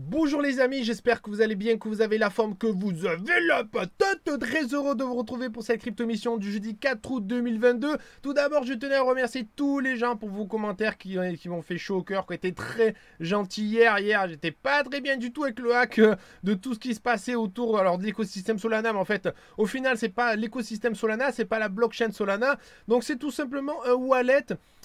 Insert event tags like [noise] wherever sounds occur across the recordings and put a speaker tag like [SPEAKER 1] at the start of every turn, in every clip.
[SPEAKER 1] Bonjour les amis, j'espère que vous allez bien, que vous avez la forme, que vous avez la patate. Très heureux de vous retrouver pour cette crypto mission du jeudi 4 août 2022. Tout d'abord, je tenais à remercier tous les gens pour vos commentaires euh, qui, m'ont fait chaud au cœur, qui étaient très gentils hier. Hier, j'étais pas très bien du tout avec le hack euh, de tout ce qui se passait autour alors, de l'écosystème Solana. Mais en fait, au final, c'est pas l'écosystème Solana, c'est pas la blockchain Solana. Donc c'est tout simplement un wallet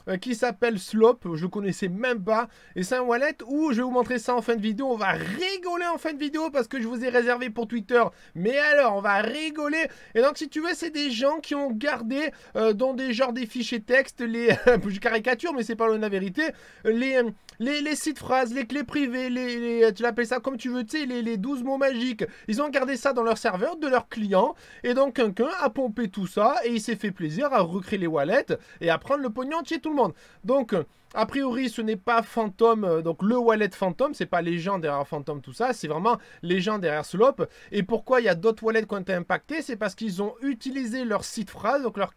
[SPEAKER 1] euh, qui s'appelle Slope, je le connaissais même pas, et c'est un wallet où je vais vous montrer ça en fin de vidéo, on va rigoler en fin de vidéo parce que je vous ai réservé pour Twitter, mais alors on va rigoler, et donc si tu veux c'est des gens qui ont gardé euh, dans des genres des fichiers textes, les [laughs] caricatures mais c'est pas la vérité, les, les, sites phrases, les clés privées, les, tu l'appelles ça comme tu veux, tu sais, les, douze 12 mots magiques, ils ont gardé ça dans leur serveur de leurs clients, et donc quelqu'un a pompé tout ça et il s'est fait plaisir à recréer les wallets et à prendre le pognon de chez tout monde. Donc, euh, a priori, ce n'est pas Phantom, euh, donc le wallet Phantom, c'est pas les gens derrière Phantom, tout ça, c'est vraiment les gens derrière Slope. Et pourquoi il y a d'autres wallets qui ont été impactés C'est parce qu'ils ont utilisé leur site phrase, donc leur,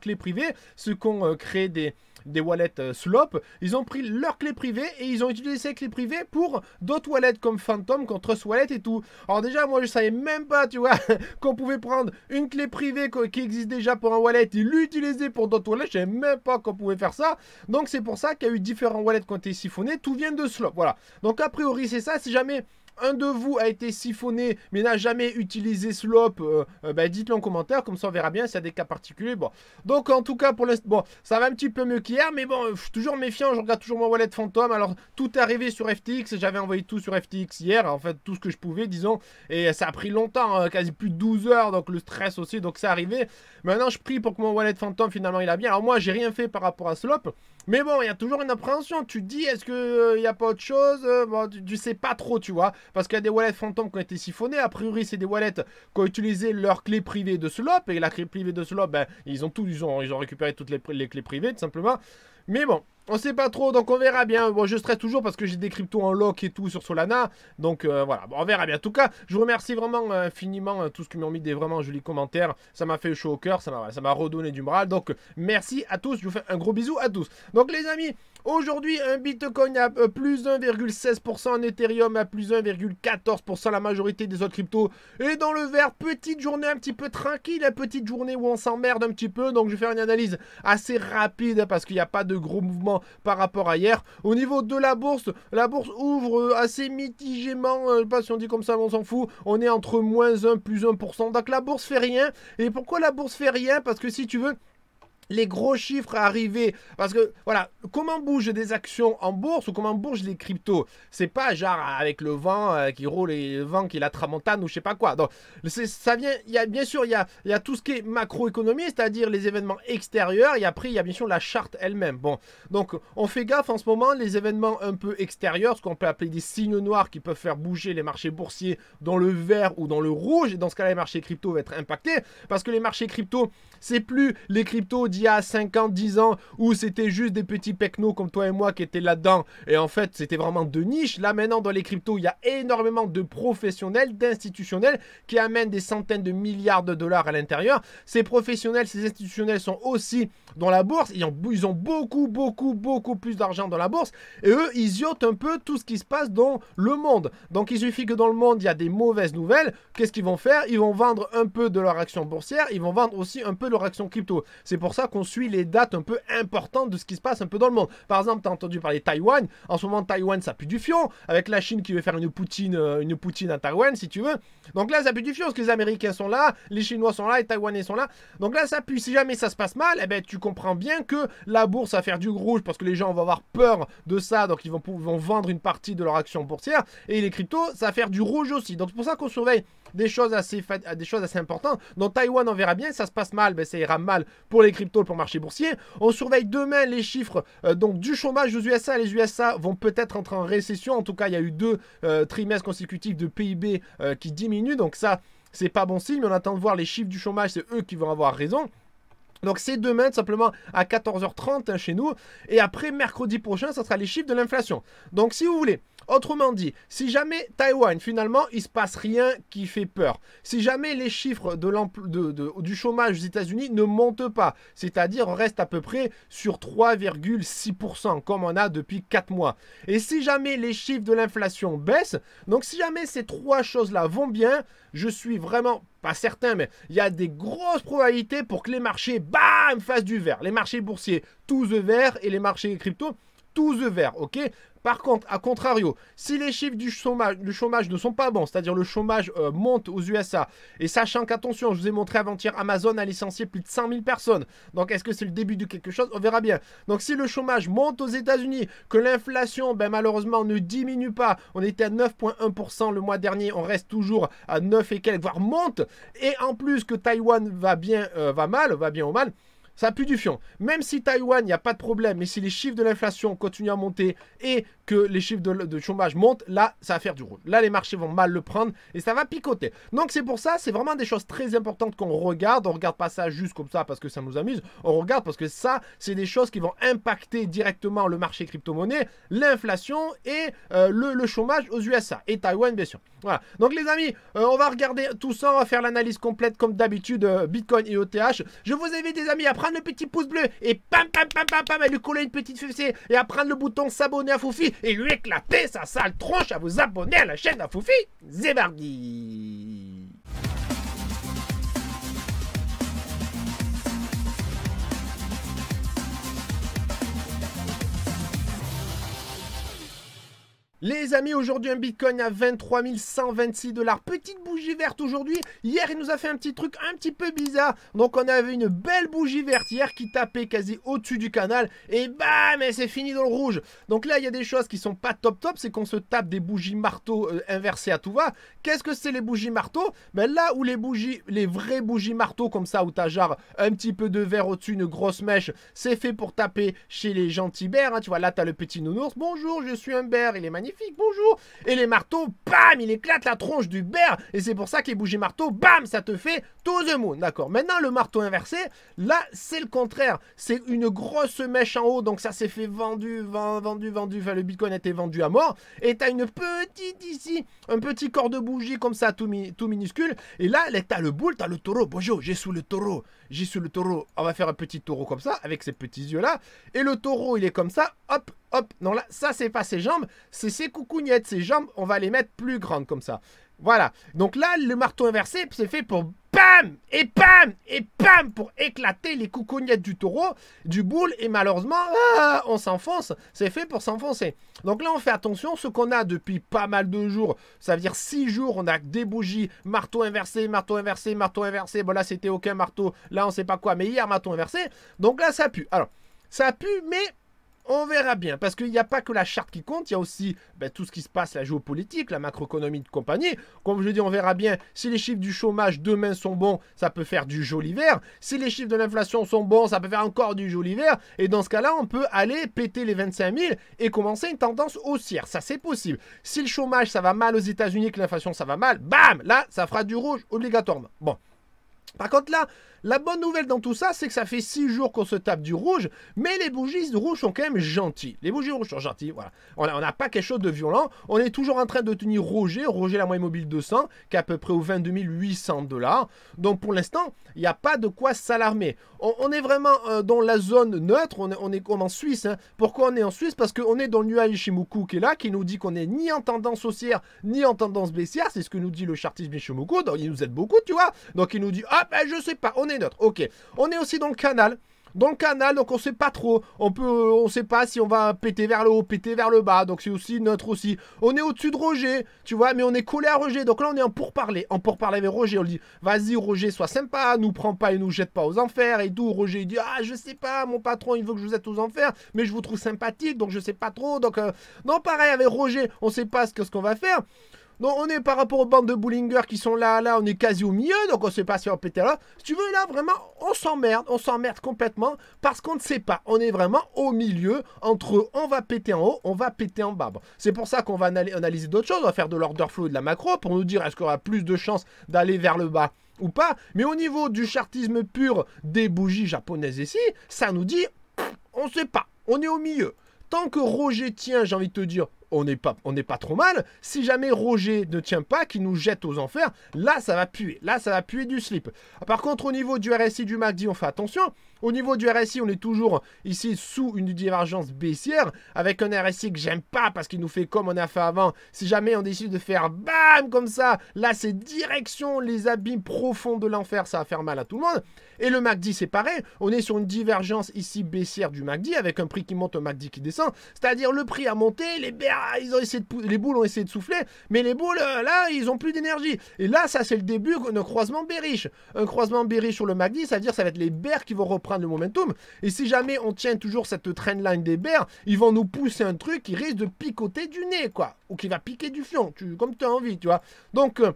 [SPEAKER 1] clé privée, ce qu'ont euh, créé des, des wallets euh, Slop, ils ont pris leur clé privée et ils ont utilisé cette clés privées pour d'autres wallets comme Phantom, contre Trust Wallet et tout. Alors déjà, moi je savais même pas, tu vois, [laughs] qu'on pouvait prendre une clé privée qui existe déjà pour un wallet et l'utiliser pour d'autres wallets. Je savais même pas qu'on pouvait faire ça. Donc c'est pour ça qu'il y a eu différents wallets qui ont été siphonnés. Tout vient de Slop, voilà. Donc a priori c'est ça, si jamais un de vous a été siphonné mais n'a jamais utilisé Slope, euh, euh, bah, dites-le en commentaire, comme ça on verra bien s'il y a des cas particuliers. Bon, donc en tout cas pour l'instant, bon, ça va un petit peu mieux qu'hier, mais bon, je suis toujours méfiant, je regarde toujours mon wallet fantôme. Alors tout est arrivé sur FTX, j'avais envoyé tout sur FTX hier, en fait tout ce que je pouvais, disons, et ça a pris longtemps, hein, quasi plus de 12 heures, donc le stress aussi, donc c'est arrivé. Maintenant je prie pour que mon wallet fantôme finalement il a bien. Alors moi j'ai rien fait par rapport à Slope, mais bon, il y a toujours une appréhension. Tu te dis, est-ce qu'il euh, n'y a pas autre chose euh, bon, tu, sais pas trop, tu vois. Parce qu'il y a des wallets fantômes qui ont été siphonnés. A priori, c'est des wallets qui ont utilisé leur clé privée de Slope Et la clé privée de Slop, ben, ils ont tout, ils ont, ils ont récupéré toutes les clés privées, tout simplement. Mais bon, on sait pas trop, donc on verra bien. Bon, je serai toujours parce que j'ai des cryptos en lock et tout sur Solana. Donc euh, voilà, on verra bien. En tout cas, je vous remercie vraiment euh, infiniment euh, tous ceux qui m'ont mis des vraiment jolis commentaires. Ça m'a fait chaud au cœur, ça m'a redonné du moral. Donc merci à tous, je vous fais un gros bisou à tous. Donc les amis, aujourd'hui un Bitcoin à plus 1,16%, un Ethereum à plus 1,14%, la majorité des autres cryptos et dans le vert. Petite journée un petit peu tranquille, petite journée où on s'emmerde un petit peu. Donc je vais faire une analyse assez rapide parce qu'il n'y a pas de gros mouvements par rapport à hier. Au niveau de la bourse, la bourse ouvre euh, assez mitigément, euh, je sais pas si on dit comme ça, on s'en fout. On est entre moins 1, plus 1%. Donc la bourse fait rien. Et pourquoi la bourse fait rien Parce que si tu veux les gros chiffres arriver, Parce que, voilà, comment bougent des actions en bourse ou comment bougent les cryptos C'est pas genre avec le vent euh, qui roule et le vent qui la tramontane ou je sais pas quoi. Donc, ça vient, y a, bien sûr, il y a, y a, tout ce qui est macroéconomie, c'est-à-dire les événements extérieurs, et après, il y a bien sûr la charte elle-même. Bon, donc, on fait gaffe en ce moment, les événements un peu extérieurs, ce qu'on peut appeler des signes noirs qui peuvent faire bouger les marchés boursiers dans le vert ou dans le rouge, et dans ce cas-là, les marchés crypto vont être impactés, parce que les marchés crypto, c'est plus les cryptos il y a 5 ans, 10 ans, où c'était juste des petits pecnos comme toi et moi qui étaient là-dedans, et en fait c'était vraiment de niche, là maintenant dans les cryptos, il y a énormément de professionnels, d'institutionnels, qui amènent des centaines de milliards de dollars à l'intérieur. Ces professionnels, ces institutionnels sont aussi dans la bourse, ils ont, ils ont beaucoup, beaucoup, beaucoup plus d'argent dans la bourse, et eux, ils yotent un peu tout ce qui se passe dans le monde. Donc il suffit que dans le monde, il y a des mauvaises nouvelles, qu'est-ce qu'ils vont faire Ils vont vendre un peu de leur action boursière, ils vont vendre aussi un peu de leur action crypto. C'est pour ça qu'on suit les dates un peu importantes de ce qui se passe un peu dans le monde. Par exemple, tu as entendu parler de Taïwan. En ce moment, Taïwan, ça pue du fion. Avec la Chine qui veut faire une poutine, euh, une poutine à Taïwan, si tu veux. Donc là, ça pue du fion parce que les Américains sont là, les Chinois sont là, les Taïwanais sont là. Donc là, ça pue. Si jamais ça se passe mal, eh ben, tu comprends bien que la bourse va faire du rouge parce que les gens vont avoir peur de ça. Donc ils vont, vont vendre une partie de leur action boursière. Et les cryptos, ça va faire du rouge aussi. Donc c'est pour ça qu'on surveille des choses assez, euh, des choses assez importantes. Dans Taïwan, on verra bien, ça se passe mal, ben, ça ira mal pour les cryptos, pour le marché boursier. On surveille demain les chiffres euh, donc, du chômage aux USA. Les USA vont peut-être entrer en récession. En tout cas, il y a eu deux euh, trimestres consécutifs de PIB qui diminuent. Donc ça, c'est pas bon signe, mais on attend de voir les chiffres du chômage, c'est eux qui vont avoir raison. Donc c'est demain tout simplement à 14h30 hein, chez nous. Et après mercredi prochain, ça sera les chiffres de l'inflation. Donc si vous voulez, Autrement dit, si jamais Taïwan, finalement, il se passe rien qui fait peur, si jamais les chiffres du chômage aux États-Unis ne montent pas, c'est-à-dire restent à peu près sur 3,6%, comme on a depuis 4 mois, et si jamais les chiffres de l'inflation baissent, donc si jamais ces trois choses-là vont bien, je suis vraiment pas certain, mais il y a des grosses probabilités pour que les marchés, bam, fassent du vert. Les marchés boursiers, tous vert, et les marchés crypto, tous vert, ok par contre, à contrario, si les chiffres du chômage, ne sont pas bons, c'est-à-dire le chômage euh, monte aux USA, et sachant qu'attention, je vous ai montré avant-hier, Amazon a licencié plus de 000 personnes. Donc est-ce que c'est le début de quelque chose On verra bien. Donc si le chômage monte aux États-Unis, que l'inflation, ben, malheureusement, ne diminue pas, on était à 9,1% le mois dernier, on reste toujours à 9 et quelques, voire monte, et en plus que Taïwan va bien, euh, va mal, va bien ou mal, ça pue du fion. Même si Taïwan, il n'y a pas de problème, mais si les chiffres de l'inflation continuent à monter et que les chiffres de, chômage montent, là, ça va faire du rôle Là, les marchés vont mal le prendre et ça va picoter. Donc, c'est pour ça, c'est vraiment des choses très importantes qu'on regarde. On regarde pas ça juste comme ça parce que ça nous amuse. On regarde parce que ça, c'est des choses qui vont impacter directement le marché crypto-monnaie, l'inflation et euh, le, chômage aux USA et Taïwan, bien sûr. Voilà. Donc, les amis, euh, on va regarder tout ça. On va faire l'analyse complète comme d'habitude, euh, Bitcoin et OTH Je vous invite, les amis, à prendre le petit pouce bleu et pam, pam, pam, pam, pam, à lui coller une petite fessée et à prendre le bouton s'abonner à Foufi et lui éclater sa sale tronche à vous abonner à la chaîne d'Afoufi. Foufi Les amis, aujourd'hui un Bitcoin à 23 126 dollars. Petite bougie verte aujourd'hui. Hier, il nous a fait un petit truc un petit peu bizarre. Donc, on avait une belle bougie verte hier qui tapait quasi au-dessus du canal. Et bam, mais c'est fini dans le rouge. Donc là, il y a des choses qui sont pas top top. C'est qu'on se tape des bougies marteaux euh, inversées à tout va. Qu'est-ce que c'est les bougies marteaux Ben là où les bougies, les vraies bougies marteaux comme ça, où t'as genre un petit peu de verre au-dessus, une grosse mèche, c'est fait pour taper chez les gentils bears. Hein. Tu vois, là, t'as le petit nounours. Bonjour, je suis un bear. Il est magnifique bonjour Et les marteaux, bam, il éclate la tronche du bear, et c'est pour ça que les bougies marteaux, bam, ça te fait to the moon, d'accord. Maintenant, le marteau inversé, là, c'est le contraire, c'est une grosse mèche en haut, donc ça s'est fait vendu, vendu, vendu, enfin, le bitcoin a été vendu à mort, et t'as une petite ici, un petit corps de bougie comme ça, tout, minuscule, et là, là t'as le boule, t'as le taureau, bonjour, j'ai sous le taureau, j'ai sous le taureau, on va faire un petit taureau comme ça, avec ces petits yeux-là, et le taureau, il est comme ça, hop, Hop, non là, ça c'est pas ses jambes, c'est ses coucougnettes. Ses jambes, on va les mettre plus grandes comme ça. Voilà. Donc là, le marteau inversé, c'est fait pour bam et bam et bam pour éclater les coucougnettes du taureau, du boule et malheureusement, ah, on s'enfonce. C'est fait pour s'enfoncer. Donc là, on fait attention. Ce qu'on a depuis pas mal de jours, ça veut dire 6 jours, on a des bougies, marteau inversé, marteau inversé, marteau inversé. Bon là, c'était aucun marteau. Là, on sait pas quoi. Mais hier, marteau inversé. Donc là, ça pue. Alors, ça pue, mais on verra bien, parce qu'il n'y a pas que la charte qui compte, il y a aussi ben, tout ce qui se passe, la géopolitique, la macroéconomie de compagnie. Comme je dis, on verra bien si les chiffres du chômage demain sont bons, ça peut faire du joli vert. Si les chiffres de l'inflation sont bons, ça peut faire encore du joli vert. Et dans ce cas-là, on peut aller péter les 25 000 et commencer une tendance haussière. Ça, c'est possible. Si le chômage, ça va mal aux États-Unis, que l'inflation, ça va mal, bam, là, ça fera du rouge obligatoirement. Bon. Par contre, là, la bonne nouvelle dans tout ça, c'est que ça fait 6 jours qu'on se tape du rouge, mais les bougies rouges sont quand même gentilles. Les bougies rouges sont gentilles, voilà. On n'a pas quelque chose de violent. On est toujours en train de tenir Roger, Roger la moyenne mobile 200, qui est à peu près aux 22 800 dollars. Donc pour l'instant, il n'y a pas de quoi s'alarmer. On, est vraiment euh, dans la zone neutre, on est, on est comme en Suisse. Hein. Pourquoi on est en Suisse Parce qu'on est dans le nuage Ishimoku qui est là, qui nous dit qu'on n'est ni en tendance haussière, ni en tendance baissière. C'est ce que nous dit le chartiste Ishimoku, donc il nous aide beaucoup, tu vois. Donc il nous dit, ah ben je sais pas, on est Ok. On est aussi dans le canal dans le canal, donc on sait pas trop. On peut, euh, on sait pas si on va péter vers le haut, péter vers le bas. Donc c'est aussi notre aussi. On est au-dessus de Roger, tu vois, mais on est collé à Roger. Donc là, on est en pourparler, en pourparler avec Roger. On lui dit, vas-y Roger, sois sympa, nous prends pas et nous jette pas aux enfers et d'où Roger il dit, ah je sais pas, mon patron il veut que je vous aide aux enfers, mais je vous trouve sympathique, donc je sais pas trop. Donc euh, non, pareil avec Roger, on sait pas ce que ce qu'on va faire. Donc on est par rapport aux bandes de Bullinger qui sont là, là, on est quasi au milieu, donc on sait pas si on péter là. Si tu veux, là, vraiment, on s'emmerde, on s'emmerde complètement, parce qu'on ne sait pas. On est vraiment au milieu, entre on va péter en haut, on va péter en bas. c'est pour ça qu'on va analyser d'autres choses, on va faire de l'order flow et de la macro, pour nous dire est-ce qu'on a plus de chances d'aller vers le bas ou pas. Mais au niveau du chartisme pur des bougies japonaises ici, ça nous dit, on ne sait pas, on est au milieu. Tant que Roger tient, j'ai envie de te dire, on n'est pas, pas trop mal. Si jamais Roger ne tient pas, qu'il nous jette aux enfers, là ça va puer. Là ça va puer du slip. Par contre, au niveau du RSI du MACD, on fait attention. Au niveau du RSI, on est toujours ici sous une divergence baissière avec un RSI que j'aime pas parce qu'il nous fait comme on a fait avant. Si jamais on décide de faire BAM comme ça, là c'est direction les abîmes profonds de l'enfer, ça va faire mal à tout le monde. Et le MACD c'est pareil, on est sur une divergence ici baissière du MACD avec un prix qui monte, un MACD qui descend. C'est-à-dire le prix a monté, les, ils ont essayé de les boules ont essayé de souffler, mais les boules euh, là ils ont plus d'énergie. Et là ça c'est le début d'un croisement bearish. Un croisement bearish sur le MACD, ça veut dire ça va être les bears qui vont reprendre momentum. Et si jamais on tient toujours cette trendline des bears, ils vont nous pousser un truc qui risque de picoter du nez, quoi. Ou qui va piquer du fion, tu, comme tu as envie, tu vois. Donc... Euh,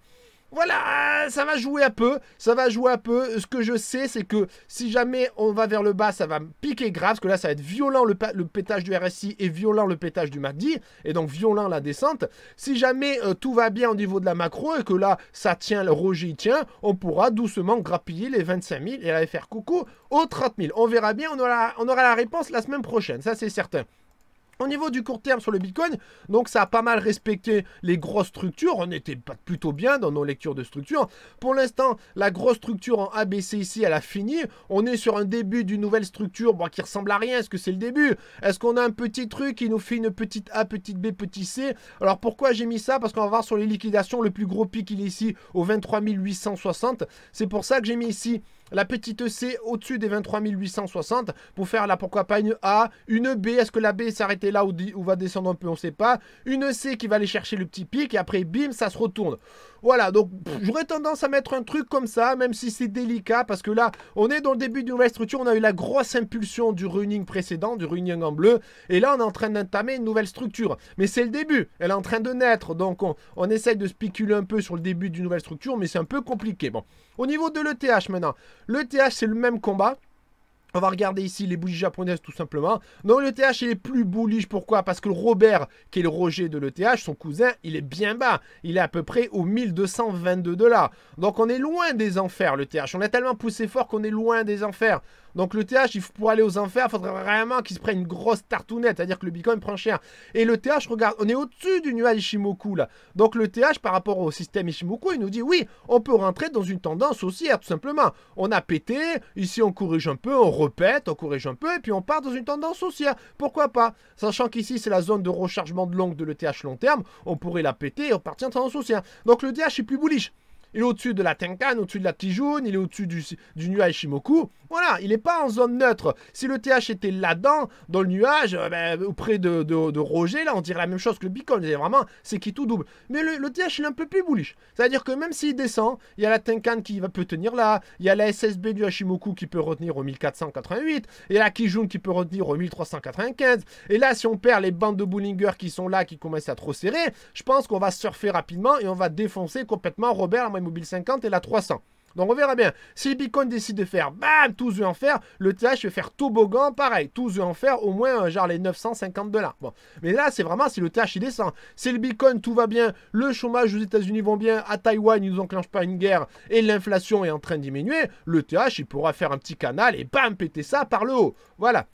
[SPEAKER 1] voilà, ça va jouer un peu, ça va jouer un peu. Ce que je sais, c'est que si jamais on va vers le bas, ça va piquer grave, parce que là, ça va être violent le, pétage du RSI et violent le pétage du MACD, et donc violent la descente. Si jamais euh, tout va bien au niveau de la macro et que là, ça tient, le Roger tient, on pourra doucement grappiller les 25 000 et aller faire coucou aux 30 000. On verra bien, on aura la réponse la semaine prochaine, ça c'est certain. Au niveau du court terme sur le Bitcoin, donc ça a pas mal respecté les grosses structures. On était plutôt bien dans nos lectures de structure. Pour l'instant, la grosse structure en ABC ici, elle a fini. On est sur un début d'une nouvelle structure qui ressemble à rien. Est-ce que c'est le début Est-ce qu'on a un petit truc qui nous fait une petite A, petite B, petit C Alors pourquoi j'ai mis ça Parce qu'on va voir sur les liquidations, le plus gros pic il est ici au 23 860. C'est pour ça que j'ai mis ici la petite C au-dessus des 23 860 pour faire là, pourquoi pas une A, une B. Est-ce que la B s'arrêtait là ou, ou va descendre un peu On ne sait pas. Une C qui va aller chercher le petit pic et après, bim, ça se retourne. Voilà, donc j'aurais tendance à mettre un truc comme ça, même si c'est délicat, parce que là, on est dans le début d'une nouvelle structure, on a eu la grosse impulsion du running précédent, du running en bleu, et là, on est en train d'entamer une nouvelle structure. Mais c'est le début, elle est en train de naître, donc on, essaye de spéculer un peu sur le début d'une nouvelle structure, mais c'est un peu compliqué. Bon, au niveau de l'ETH maintenant, l'ETH, c'est le même combat. On va regarder ici les bougies japonaises tout simplement. Donc l'ETH il est plus bullish, pourquoi Parce que Robert, qui est le Roger de l'ETH, son cousin, il est bien bas. Il est à peu près aux 1222 dollars. Donc on est loin des enfers le l'ETH. On a tellement poussé fort qu'on est loin des enfers. Donc le TH, pour aller aux enfers, il faudrait vraiment qu'il se prenne une grosse tartounette, c'est-à-dire que le Bitcoin prend cher. Et le TH, regarde, on est au-dessus du nuage Ishimoku là. Donc le TH, par rapport au système Ishimoku, il nous dit oui, on peut rentrer dans une tendance haussière, tout simplement. On a pété, ici on corrige un peu, on repète, on corrige un peu, et puis on part dans une tendance haussière. Pourquoi pas Sachant qu'ici c'est la zone de rechargement de longue de TH long terme, on pourrait la péter et repartir en tendance haussière. Donc le TH est plus bullish. Il est au-dessus de la Tenkan, au-dessus de la Kijun, il est au-dessus du, du nuage Shimoku. Voilà, il n'est pas en zone neutre. Si le TH était là-dedans, dans le nuage, auprès euh, ben, de, Roger, là, on dirait la même chose que le Bitcoin. C'est vraiment, c'est qui tout double. Mais le, TH, il est un peu plus bullish. C'est-à-dire que même s'il descend, il y a la Tenkan qui va peut tenir là, il y a la SSB du Hashimoku qui peut retenir au 1488, et la Kijun qui peut retenir au 1395. Et là, si on perd les bandes de Bullinger qui sont là, qui commencent à trop serrer, je pense qu'on va surfer rapidement et on va défoncer complètement Robert mobile 50 et la 300. Donc on verra bien. Si le Bitcoin décide de faire bam, tous veut en faire, le TH veut faire toboggan, pareil, tous veut en faire, au moins euh, genre les 950 dollars. Bon. Mais là, c'est vraiment si le TH il descend. Si le Bitcoin tout va bien, le chômage aux États-Unis vont bien, à Taïwan ils nous enclenchent pas une guerre et l'inflation est en train de diminuer, le TH il pourra faire un petit canal et bam, péter ça par le haut. Voilà.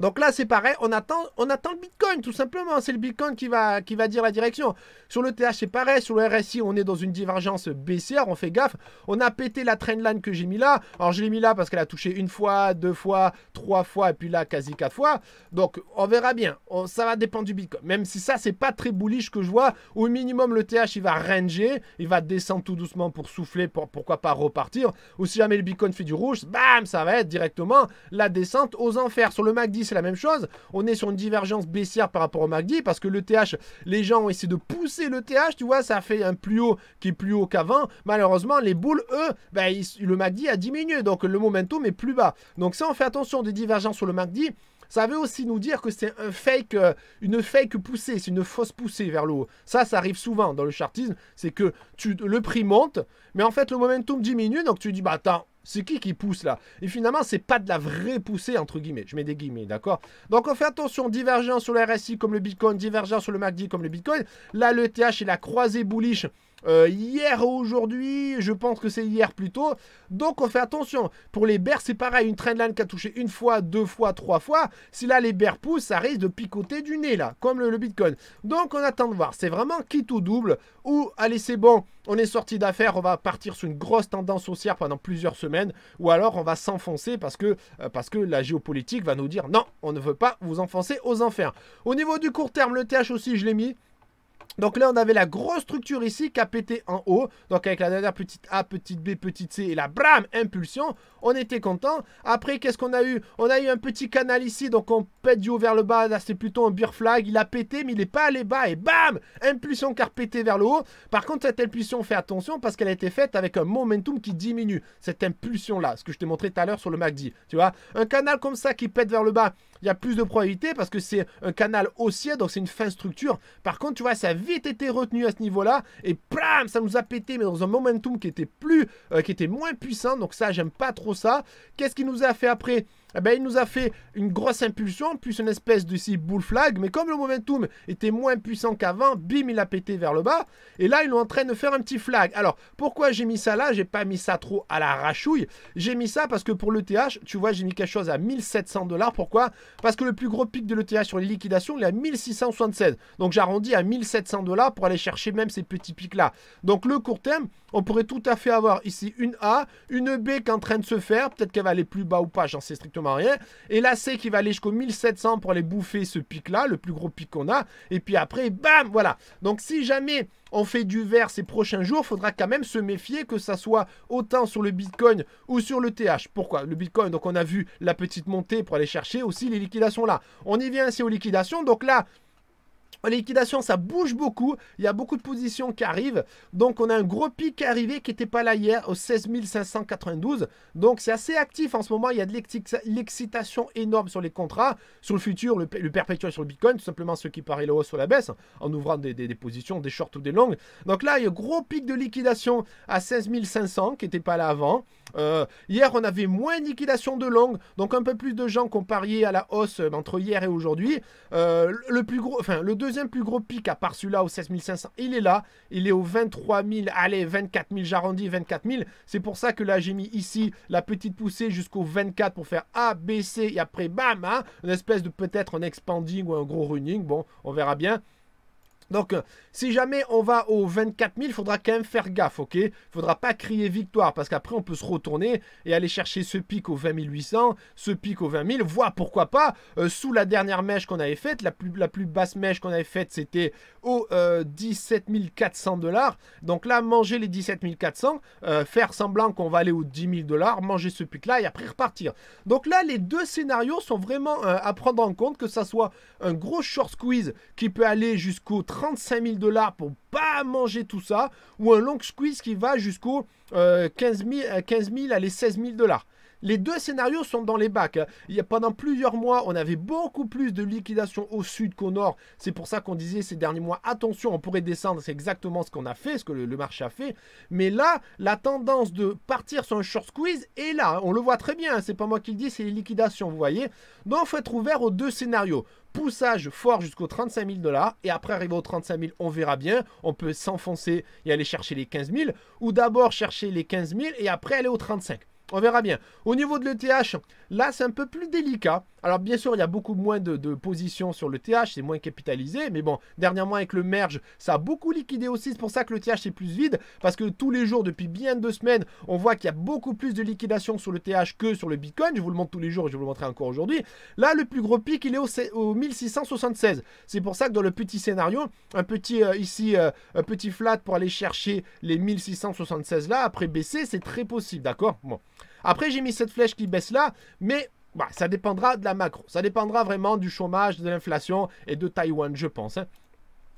[SPEAKER 1] Donc là, c'est pareil, on attend, on attend le Bitcoin, tout simplement. C'est le Bitcoin qui va, qui va dire la direction. Sur le TH, c'est pareil. Sur le RSI, on est dans une divergence baissière, on fait gaffe. On a pété la trendline que j'ai mis là. Alors, je l'ai mis là parce qu'elle a touché une fois, deux fois, trois fois, et puis là, quasi quatre fois. Donc, on verra bien. ça va dépendre du Bitcoin. Même si ça, c'est pas très bullish que je vois. Au minimum, le TH, il va ranger. Il va descendre tout doucement pour souffler, pour, pourquoi pas repartir. Ou si jamais le Bitcoin fait du rouge, bam, ça va être directement la descente aux enfers. Sur le 10 c'est la même chose. On est sur une divergence baissière par rapport au MACD parce que le TH, les gens ont essayé de pousser le TH, tu vois, ça fait un plus haut qui est plus haut qu'avant. Malheureusement, les boules, eux, ben, ils, le MACD a diminué, donc le momentum est plus bas. Donc ça, on fait attention des divergences sur le MACD. Ça veut aussi nous dire que c'est un fake, euh, une fake poussée, c'est une fausse poussée vers le haut. Ça, ça arrive souvent dans le chartisme, c'est que tu, le prix monte, mais en fait le momentum diminue, donc tu dis, bah attends, c'est qui qui pousse là Et finalement, c'est pas de la vraie poussée, entre guillemets. Je mets des guillemets, d'accord Donc on fait attention, divergent sur le RSI comme le Bitcoin, divergent sur le MACD comme le Bitcoin. Là, le TH, il a croisé bullish euh, hier ou aujourd'hui, je pense que c'est hier plutôt. Donc on fait attention. Pour les bears, c'est pareil, une trendline qui a touché une fois, deux fois, trois fois. Si là les bears poussent, ça risque de picoter du nez là, comme le, Bitcoin. Donc on attend de voir. C'est vraiment quitte ou double ou allez c'est bon, on est sorti d'affaires, on va partir sur une grosse tendance haussière pendant plusieurs semaines ou alors on va s'enfoncer parce que euh, parce que la géopolitique va nous dire non, on ne veut pas vous enfoncer aux enfers. Au niveau du court terme, le TH aussi, je l'ai mis. Donc là, on avait la grosse structure ici qui a pété en haut. Donc avec la dernière petite A, petite B, petite C et la bram impulsion, on était content. Après, qu'est-ce qu'on a eu On a eu un petit canal ici, donc on pète du haut vers le bas. Là, c'est plutôt un beer flag. Il a pété, mais il n'est pas allé bas. Et bam Impulsion a pété vers le haut. Par contre, cette impulsion, fait attention parce qu'elle a été faite avec un momentum qui diminue. Cette impulsion-là, ce que je t'ai montré tout à l'heure sur le Magdi. Tu vois Un canal comme ça qui pète vers le bas, il y a plus de probabilité parce que c'est un canal haussier, donc c'est une fin structure. Par contre, tu vois, ça a vite été retenu à ce niveau-là et plam, ça nous a pété, mais dans un momentum qui était plus, euh, qui était moins puissant. Donc ça, j'aime pas trop ça. Qu'est-ce qui nous a fait après eh ben, il nous a fait une grosse impulsion, puis une espèce de si bull flag, mais comme le momentum était moins puissant qu'avant, bim, il a pété vers le bas, et là, ils est en train de faire un petit flag. Alors, pourquoi j'ai mis ça là J'ai pas mis ça trop à la rachouille, j'ai mis ça parce que pour l'ETH, tu vois, j'ai mis quelque chose à 1700 dollars, pourquoi Parce que le plus gros pic de l'ETH sur les liquidations, il est à 1676 donc j'arrondis à 1700 dollars pour aller chercher même ces petits pics-là. Donc, le court terme, on pourrait tout à fait avoir ici une A, une B qui est en train de se faire, peut-être qu'elle va aller plus bas ou pas, j'en sais strictement rien. Et là, c'est qui va aller jusqu'au 1700 pour aller bouffer ce pic-là, le plus gros pic qu'on a. Et puis après, bam, voilà. Donc si jamais on fait du vert ces prochains jours, faudra quand même se méfier que ça soit autant sur le Bitcoin ou sur le TH. Pourquoi Le Bitcoin, donc on a vu la petite montée pour aller chercher aussi les liquidations là. On y vient ainsi aux liquidations. Donc là, les liquidation, ça bouge beaucoup. Il y a beaucoup de positions qui arrivent. Donc, on a un gros pic arrivé qui n'était pas là hier, au 16 592. Donc, c'est assez actif en ce moment. Il y a de l'excitation énorme sur les contrats, sur le futur, le, perpétuel sur le Bitcoin, tout simplement ceux qui parient la hausse sur la baisse, en ouvrant des, positions, des shorts ou des longues. Donc là, il y a un gros pic de liquidation à 16 500 qui n'était pas là avant. Euh, hier, on avait moins de liquidation de longues, donc un peu plus de gens qui ont parié à la hausse euh, entre hier et aujourd'hui. Euh, le plus gros, enfin, le 2 deuxième plus gros pic, à part celui-là au 16500, il est là. Il est au 23 000, allez, 24 000, j'arrondis, 24 000. C'est pour ça que là, j'ai mis ici la petite poussée jusqu'au 24 pour faire ABC et après, bam, hein, une espèce de peut-être un expanding ou un gros running. Bon, on verra bien. Donc, euh, si jamais on va aux 24 000, il faudra quand même faire gaffe, ok Il faudra pas crier victoire, parce qu'après, on peut se retourner et aller chercher ce pic aux 20 800, ce pic aux 20 000, voire pourquoi pas, euh, sous la dernière mèche qu'on avait faite, la plus, basse mèche qu'on avait faite, c'était aux 17 400 dollars. Donc là, manger les 17 400, euh, faire semblant qu'on va aller aux 10 000 dollars, manger ce pic-là et après repartir. Donc là, les deux scénarios sont vraiment à prendre en compte, que ça soit un gros short squeeze qui peut aller jusqu'au 30 35 000 dollars pour pas manger tout ça, ou un long squeeze qui va jusqu'au 15, 000, 15 000, allez 16 000 dollars. Les deux scénarios sont dans les bacs. Il y a, pendant plusieurs mois, on avait beaucoup plus de liquidations au sud qu'au nord. C'est pour ça qu'on disait ces derniers mois, attention, on pourrait descendre. C'est exactement ce qu'on a fait, ce que le, marché a fait. Mais là, la tendance de partir sur un short squeeze est là. On le voit très bien. Hein. C'est pas moi qui le dis, c'est les liquidations, vous voyez. Donc, il faut être ouvert aux deux scénarios poussage fort jusqu'aux 35 000 dollars et après arriver aux 35 000 on verra bien on peut s'enfoncer et aller chercher les 15 000 ou d'abord chercher les 15 000 et après aller aux 35 on verra bien. Au niveau de l'ETH, là, c'est un peu plus délicat. Alors, bien sûr, il y a beaucoup moins de, positions sur l'ETH, c'est moins capitalisé. Mais bon, dernièrement, avec le merge, ça a beaucoup liquidé aussi. C'est pour ça que l'ETH est plus vide. Parce que tous les jours, depuis bien deux semaines, on voit qu'il y a beaucoup plus de liquidation sur l'ETH que sur le Bitcoin. Je vous le montre tous les jours et je vous le montrerai encore aujourd'hui. Là, le plus gros pic, il est au, 1676. C'est pour ça que dans le petit scénario, un petit euh, ici, euh, un petit flat pour aller chercher les 1676 là, après baisser, c'est très possible. D'accord Bon. Après, j'ai mis cette flèche qui baisse là, mais bah, ça dépendra de la macro. Ça dépendra vraiment du chômage, de l'inflation et de Taïwan, je pense. Hein.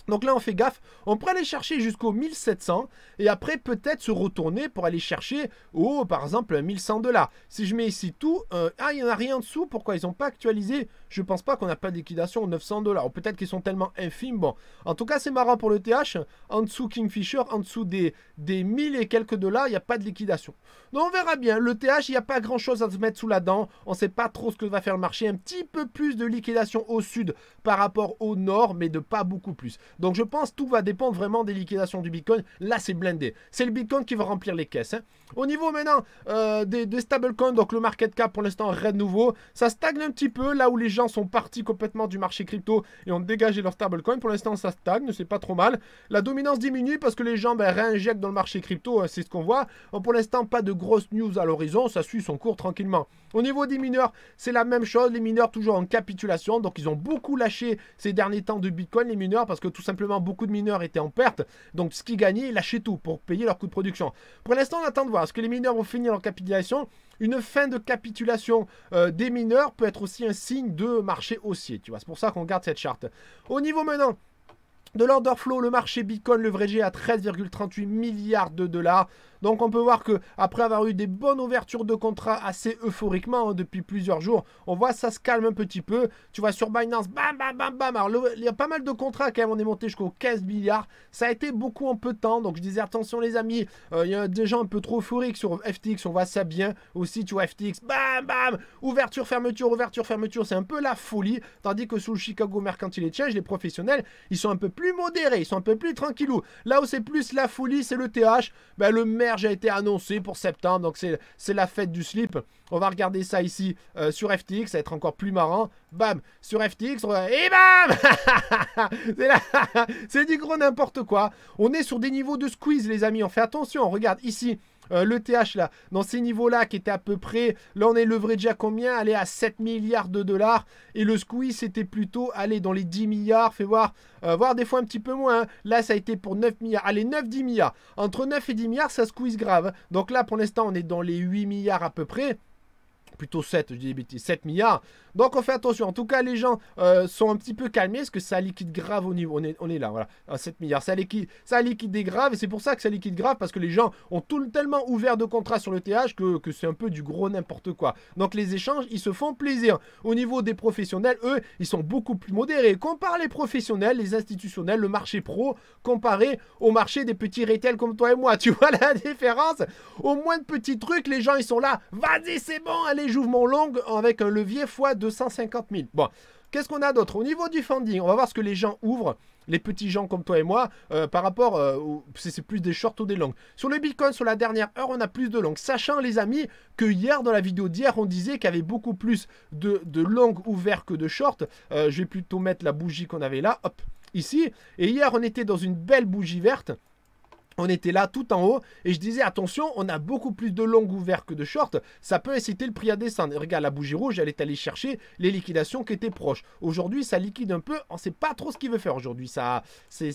[SPEAKER 1] Donc là, on fait gaffe. On pourrait aller chercher jusqu'au 1700 et après peut-être se retourner pour aller chercher, au oh, par exemple, 1100 dollars. Si je mets ici tout, euh, ah, il n'y en a rien en dessous. Pourquoi ils n'ont pas actualisé Je pense pas qu'on n'a pas de liquidation 900 dollars. Ou peut-être qu'ils sont tellement infimes. Bon, en tout cas, c'est marrant pour le TH. En dessous Kingfisher, en dessous des, des 1000 et quelques dollars, il n'y a pas de liquidation. Donc on verra bien. Le TH, il n'y a pas grand-chose à se mettre sous la dent. On ne sait pas trop ce que va faire le marché. Un petit peu plus de liquidation au sud par rapport au nord, mais de pas beaucoup plus. Donc je pense que tout va dépendre vraiment des liquidations du Bitcoin. Là, c'est blindé. C'est le Bitcoin qui va remplir les caisses. Hein. Au niveau maintenant euh, des, stablecoins, donc le market cap pour l'instant raid nouveau. Ça stagne un petit peu là où les gens sont partis complètement du marché crypto et ont dégagé leur stablecoin. Pour l'instant, ça stagne, c'est pas trop mal. La dominance diminue parce que les gens ben, réinjectent dans le marché crypto, hein, c'est ce qu'on voit. pour l'instant, pas de grosses news à l'horizon, ça suit son cours tranquillement. Au niveau des mineurs, c'est la même chose. Les mineurs toujours en capitulation, donc ils ont beaucoup lâché ces derniers temps de Bitcoin, les mineurs, parce que tout ça simplement beaucoup de mineurs étaient en perte, donc ce qui gagnaient, ils lâchaient tout pour payer leur coût de production. Pour l'instant, on attend de voir, est-ce que les mineurs vont finir leur capitulation une fin de capitulation euh, des mineurs peut être aussi un signe de marché haussier, tu vois. C'est pour ça qu'on garde cette charte. Au niveau maintenant de l'order flow, le marché Bitcoin G, à 13,38 milliards de dollars. Donc on peut voir que après avoir eu des bonnes ouvertures de contrats assez euphoriquement hein, depuis plusieurs jours, on voit ça se calme un petit peu. Tu vois sur Binance, bam bam bam bam. Alors il y a pas mal de contrats quand même, on est monté jusqu'au 15 milliards. Ça a été beaucoup en peu de temps. Donc je disais attention les amis, euh, il y a des gens un peu trop euphoriques sur FTX, on voit ça bien aussi, tu vois FTX, bam bam, ouverture fermeture, ouverture fermeture, c'est un peu la folie tandis que sous le Chicago Mercantile Exchange, les professionnels, ils sont un peu plus modérés, ils sont un peu plus tranquillous. Là où c'est plus la folie, c'est le TH, ben, le a été annoncé pour septembre, donc c'est la fête du slip. On va regarder ça ici euh, sur FTX, ça va être encore plus marrant. Bam Sur FTX, et bam [laughs] [laughs] C'est du gros n'importe quoi. On est sur des niveaux de squeeze, les amis. On fait attention, on regarde ici. Euh, le TH, là, dans ces niveaux-là, qui était à peu près, là, on est levré déjà combien Allez, à 7 milliards de dollars. Et le squeeze, c'était plutôt, allez, dans les 10 milliards, fait voir, euh, voir des fois un petit peu moins. Hein. Là, ça a été pour 9 milliards. Allez, 9-10 milliards. Entre 9 et 10 milliards, ça squeeze grave. Hein. Donc là, pour l'instant, on est dans les 8 milliards à peu près plutôt 7, je dis 7 milliards. Donc on fait attention. En tout cas, les gens euh, sont un petit peu calmés parce que ça liquide grave au niveau. On est, on est là, voilà. 7 ah, milliards. Ça liquide, ça liquide des graves et c'est pour ça que ça liquide grave parce que les gens ont tout, tellement ouvert de contrats sur le TH que, que c'est un peu du gros n'importe quoi. Donc les échanges, ils se font plaisir. Au niveau des professionnels, eux, ils sont beaucoup plus modérés. Compare les professionnels, les institutionnels, le marché pro comparé au marché des petits retail comme toi et moi. [laughs] Tu vois la différence Au moins de petits trucs, les gens, ils sont là. Vas-y, c'est bon, allez, j'ouvre mon long avec un levier x 250 000. Bon, qu'est-ce qu'on a d'autre Au niveau du funding, on va voir ce que les gens ouvrent, les petits gens comme toi et moi, euh, par rapport, euh, c'est plus des shorts ou des longs. Sur le Bitcoin, sur la dernière heure, on a plus de longs. Sachant, les amis, que hier, dans la vidéo d'hier, on disait qu'il y avait beaucoup plus de, de longs ouverts que de shorts. Euh, je vais plutôt mettre la bougie qu'on avait là, hop, ici. Et hier, on était dans une belle bougie verte on était là tout en haut et je disais attention, on a beaucoup plus de longs ouverts que de shorts, ça peut inciter le prix à descendre. regarde la bougie rouge, elle est allée chercher les liquidations qui étaient proches. Aujourd'hui, ça liquide un peu, on sait pas trop ce qu'il veut faire aujourd'hui, ça c'est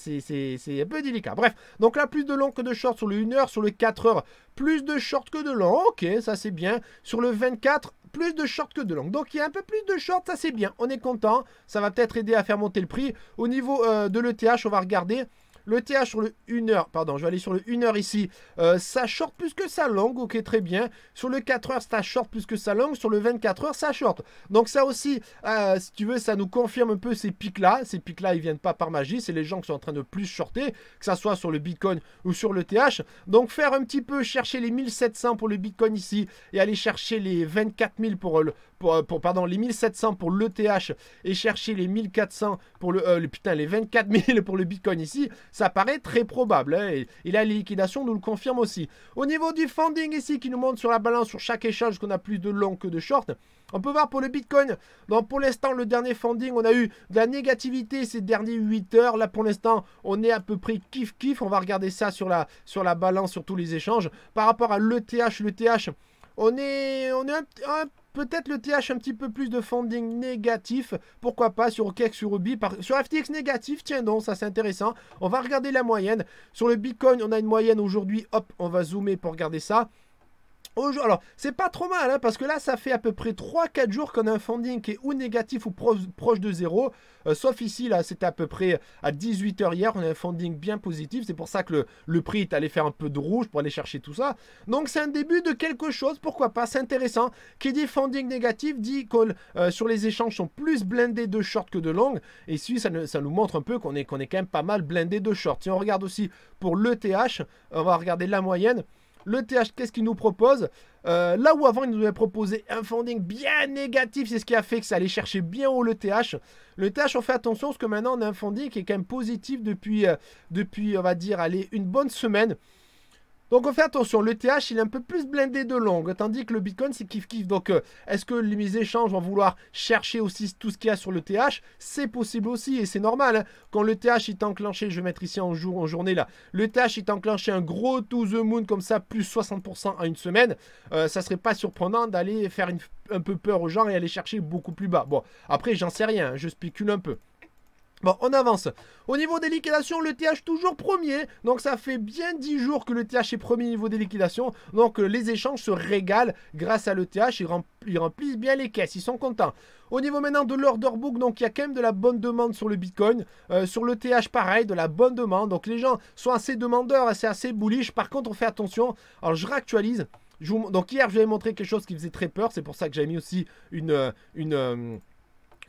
[SPEAKER 1] un peu délicat. Bref, donc là plus de longs que de shorts sur le 1h, sur le 4h, plus de shorts que de longs. OK, ça c'est bien. Sur le 24 plus de shorts que de longs. Donc il y a un peu plus de shorts, ça c'est bien. On est content. Ça va peut-être aider à faire monter le prix. Au niveau euh, de l'ETH, on va regarder. Le TH sur le 1h, pardon, je vais aller sur le 1h ici. Euh, ça short plus que sa langue, ok, très bien. Sur le 4h, ça short plus que sa langue. Sur le 24h, ça short. Donc ça aussi, euh, si tu veux, ça nous confirme un peu ces pics-là. Ces pics-là, ils viennent pas par magie. C'est les gens qui sont en train de plus shorter, que ça soit sur le Bitcoin ou sur le TH. Donc faire un petit peu, chercher les 1700 pour le Bitcoin ici et aller chercher les 24000 pour le, euh, pour, pardon, les 1700 pour l'ETH et chercher les 1400 pour euh, le, putain, les 24 000 pour le Bitcoin ici, ça paraît très probable. Hein, et, là, les liquidations nous le confirment aussi. Au niveau du funding ici, qui nous montre sur la balance sur chaque échange qu'on a plus de long que de short, on peut voir pour le Bitcoin, donc pour l'instant, le dernier funding, on a eu de la négativité ces derniers 8 heures. Là, pour l'instant, on est à peu près kiff-kiff. On va regarder ça sur la, sur la balance, sur tous les échanges. Par rapport à l'ETH, l'ETH, on est, on est un, un Peut-être le TH un petit peu plus de funding négatif. Pourquoi pas sur OKEX, sur Ruby. Sur FTX négatif, tiens donc, ça c'est intéressant. On va regarder la moyenne. Sur le Bitcoin, on a une moyenne aujourd'hui. Hop, on va zoomer pour regarder ça. Alors, c'est pas trop mal, hein, parce que là, ça fait à peu près 3-4 jours qu'on a un funding qui est ou négatif ou proche de zéro. Euh, sauf ici, là, c'était à peu près à 18h hier, on a un funding bien positif. C'est pour ça que le, prix est allé faire un peu de rouge pour aller chercher tout ça. Donc, c'est un début de quelque chose, pourquoi pas, c'est intéressant. Qui dit funding négatif dit que euh, sur les échanges sont plus blindés de short que de long. Et si ça, nous montre un peu qu'on est, est quand même pas mal blindé de short. Si on regarde aussi pour l'ETH, on va regarder la moyenne. Le TH, qu'est-ce qu'il nous propose euh, Là où avant, il nous avait proposé un funding bien négatif, c'est ce qui a fait que ça allait chercher bien haut le TH. Le TH, on fait attention parce que maintenant, on a un funding qui est quand même positif depuis, euh, depuis on va dire, une bonne semaine. Donc on fait attention, le TH il est un peu plus blindé de longue, tandis que le Bitcoin c'est kiff-kiff. Donc euh, est-ce que les mises échanges vont vouloir chercher aussi tout ce qu'il y a sur le TH C'est possible aussi et c'est normal. Hein. Quand le TH est enclenché, je vais mettre ici en jour, en journée là, le TH est enclenché un gros to the moon comme ça, plus 60% en une semaine, euh, ça serait pas surprenant d'aller faire un peu peur aux gens et aller chercher beaucoup plus bas. Bon, après j'en sais rien, hein. je spécule un peu. Bon, on avance. Au niveau des liquidations, le TH toujours premier. Donc ça fait bien 10 jours que le TH est premier niveau des liquidations. Donc euh, les échanges se régalent grâce à le TH. Ils, remplissent bien les caisses. Ils sont contents. Au niveau maintenant de l'order book, donc il y a quand même de la bonne demande sur le Bitcoin. Euh, sur le TH, pareil, de la bonne demande. Donc les gens sont assez demandeurs, assez, assez bullish. Par contre, on fait attention. Alors je réactualise. Donc hier, je vous avais montré quelque chose qui faisait très peur. C'est pour ça que j'avais mis aussi une, euh, une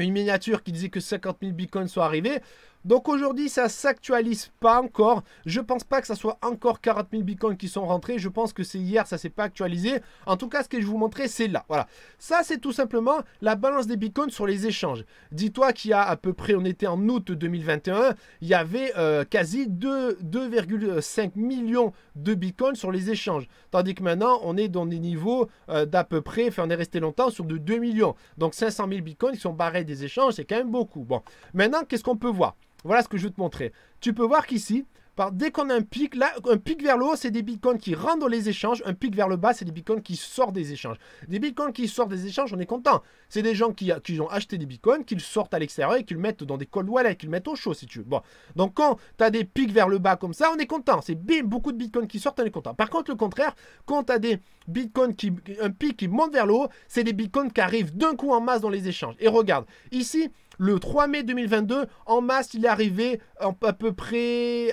[SPEAKER 1] une miniature qui disait que 50 000 bitcoins sont arrivés. Donc aujourd'hui, ça s'actualise pas encore. Je pense pas que ça soit encore 40 000 bitcoins qui sont rentrés. Je pense que c'est hier, ça s'est pas actualisé. En tout cas, ce que je vous montrer, c'est là. Voilà. Ça, c'est tout simplement la balance des bitcoins sur les échanges. Dis-toi qu'il y a à peu près, on était en août 2021, il y avait euh, quasi 2,5 millions de bitcoins sur les échanges. Tandis que maintenant, on est dans des niveaux euh, d'à peu près, enfin, on est resté longtemps sur de 2 millions. Donc 500 000 bitcoins qui sont barrés des échanges, c'est quand même beaucoup. Bon. Maintenant, qu'est-ce qu'on peut voir voilà ce que je veux te montrer. Tu peux voir qu'ici, dès qu'on a un pic, là, un pic vers le haut, c'est des bitcoins qui rentrent dans les échanges. Un pic vers le bas, c'est des bitcoins qui sortent des échanges. Des bitcoins qui sortent des échanges, on est content. C'est des gens qui, ont acheté des bitcoins, qu'ils sortent à l'extérieur et qu'ils le mettent dans des cold wallets, qu'ils le mettent au chaud si tu veux. Bon. Donc quand tu as des pics vers le bas comme ça, on est content. C'est beaucoup de bitcoins qui sortent, on est content. Par contre, le contraire, quand tu as des bitcoins qui, un pic qui monte vers le haut, c'est des bitcoins qui arrivent d'un coup en masse dans les échanges. Et regarde, ici, le 3 mai 2022. En masse, il est arrivé à peu près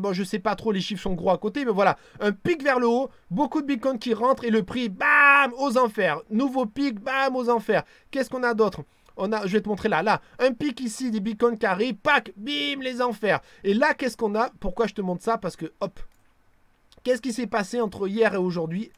[SPEAKER 1] bon, je sais pas trop, les chiffres sont gros à côté, mais voilà, un pic vers le haut, beaucoup de bitcoins qui rentrent et le prix, bam, aux enfers. Nouveau pic, bam, aux enfers. Qu'est-ce qu'on a d'autre on a, je vais te montrer là, là, un pic ici des bitcoins qui arrivent, pack, bim, les enfers. Et là, qu'est-ce qu'on a Pourquoi je te montre ça Parce que, hop, qu'est-ce qui s'est passé entre hier et aujourd'hui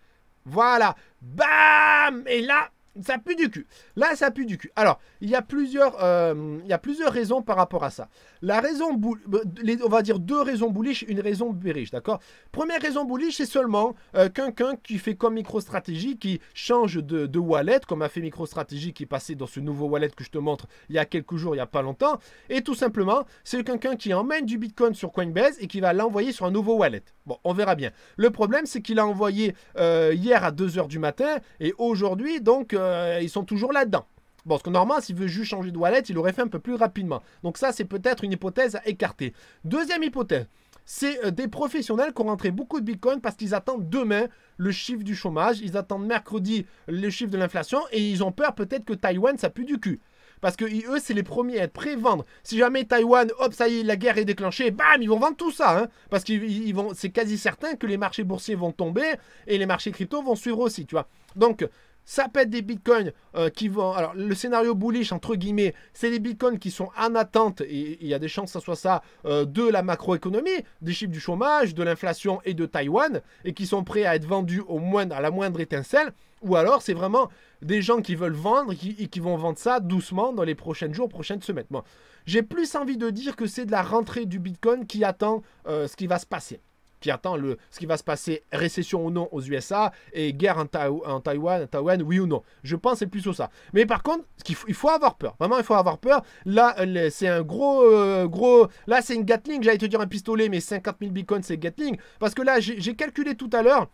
[SPEAKER 1] Voilà, bam Et là, ça pue du cul. Là, ça pue du cul. Alors, il y a plusieurs, euh, il plusieurs raisons par rapport à ça. La raison, euh, on va dire deux raisons bullish, une raison bearish, d'accord Première raison bullish, c'est seulement euh, quelqu'un qui fait comme MicroStrategy, qui change de, wallet, comme a fait MicroStrategy, qui est passé dans ce nouveau wallet que je te montre il y a quelques jours, il n'y a pas longtemps. Et tout simplement, c'est quelqu'un qui emmène du Bitcoin sur Coinbase et qui va l'envoyer sur un nouveau wallet. Bon, on verra bien. Le problème, c'est qu'il a envoyé hier à 2h du matin et aujourd'hui, donc... Euh, ils sont toujours là-dedans. Bon, parce que normalement, s'il veut juste changer de wallet, il aurait fait un peu plus rapidement. Donc ça, c'est peut-être une hypothèse à écarter. Deuxième hypothèse, c'est euh, des professionnels qui ont rentré beaucoup de Bitcoin parce qu'ils attendent demain le chiffre du chômage, ils attendent mercredi le chiffre de l'inflation et ils ont peur peut-être que Taïwan, ça pue du cul. Parce que eux, c'est les premiers à être à vendre Si jamais Taïwan, hop, ça y est, la guerre est déclenchée, bam, ils vont vendre tout ça. Hein. parce qu'ils vont, c'est quasi certain que les marchés boursiers vont tomber et les marchés crypto vont suivre aussi, tu vois. Donc, ça être des bitcoins euh, qui vont. Alors, le scénario bullish, entre guillemets, c'est des bitcoins qui sont en attente, et il y a des chances que ça soit ça, euh, de la macroéconomie, des chiffres du chômage, de l'inflation et de Taïwan, et qui sont prêts à être vendus au moindre, à la moindre étincelle. Ou alors, c'est vraiment des gens qui veulent vendre et qui, vont vendre ça doucement dans les prochains jours, prochaines semaines. Moi, j'ai plus envie de dire que c'est de la rentrée du Bitcoin qui attend euh, ce qui va se passer. Puis attends, le, ce qui va se passer, récession ou non aux USA, et guerre en, en Taïwan, Taïwan, oui ou non. Je pense c'est plutôt ça. Mais par contre, il faut, faut avoir peur. Vraiment, il faut avoir peur. Là, euh, c'est un gros, euh, gros... Là, c'est une Gatling, j'allais te dire un pistolet, mais 50 000 bitcoins, c'est Gatling. Parce que là, j'ai calculé tout à l'heure,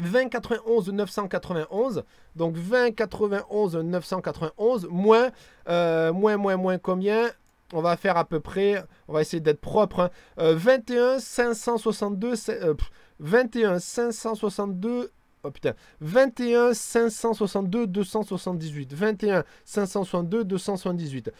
[SPEAKER 1] 20 991 donc 20 91 991 moins euh, moins moins moins combien on va faire à peu près, on va essayer d'être propre, 21 562, 21 562, oh putain, 21 562 278, 21 562 278.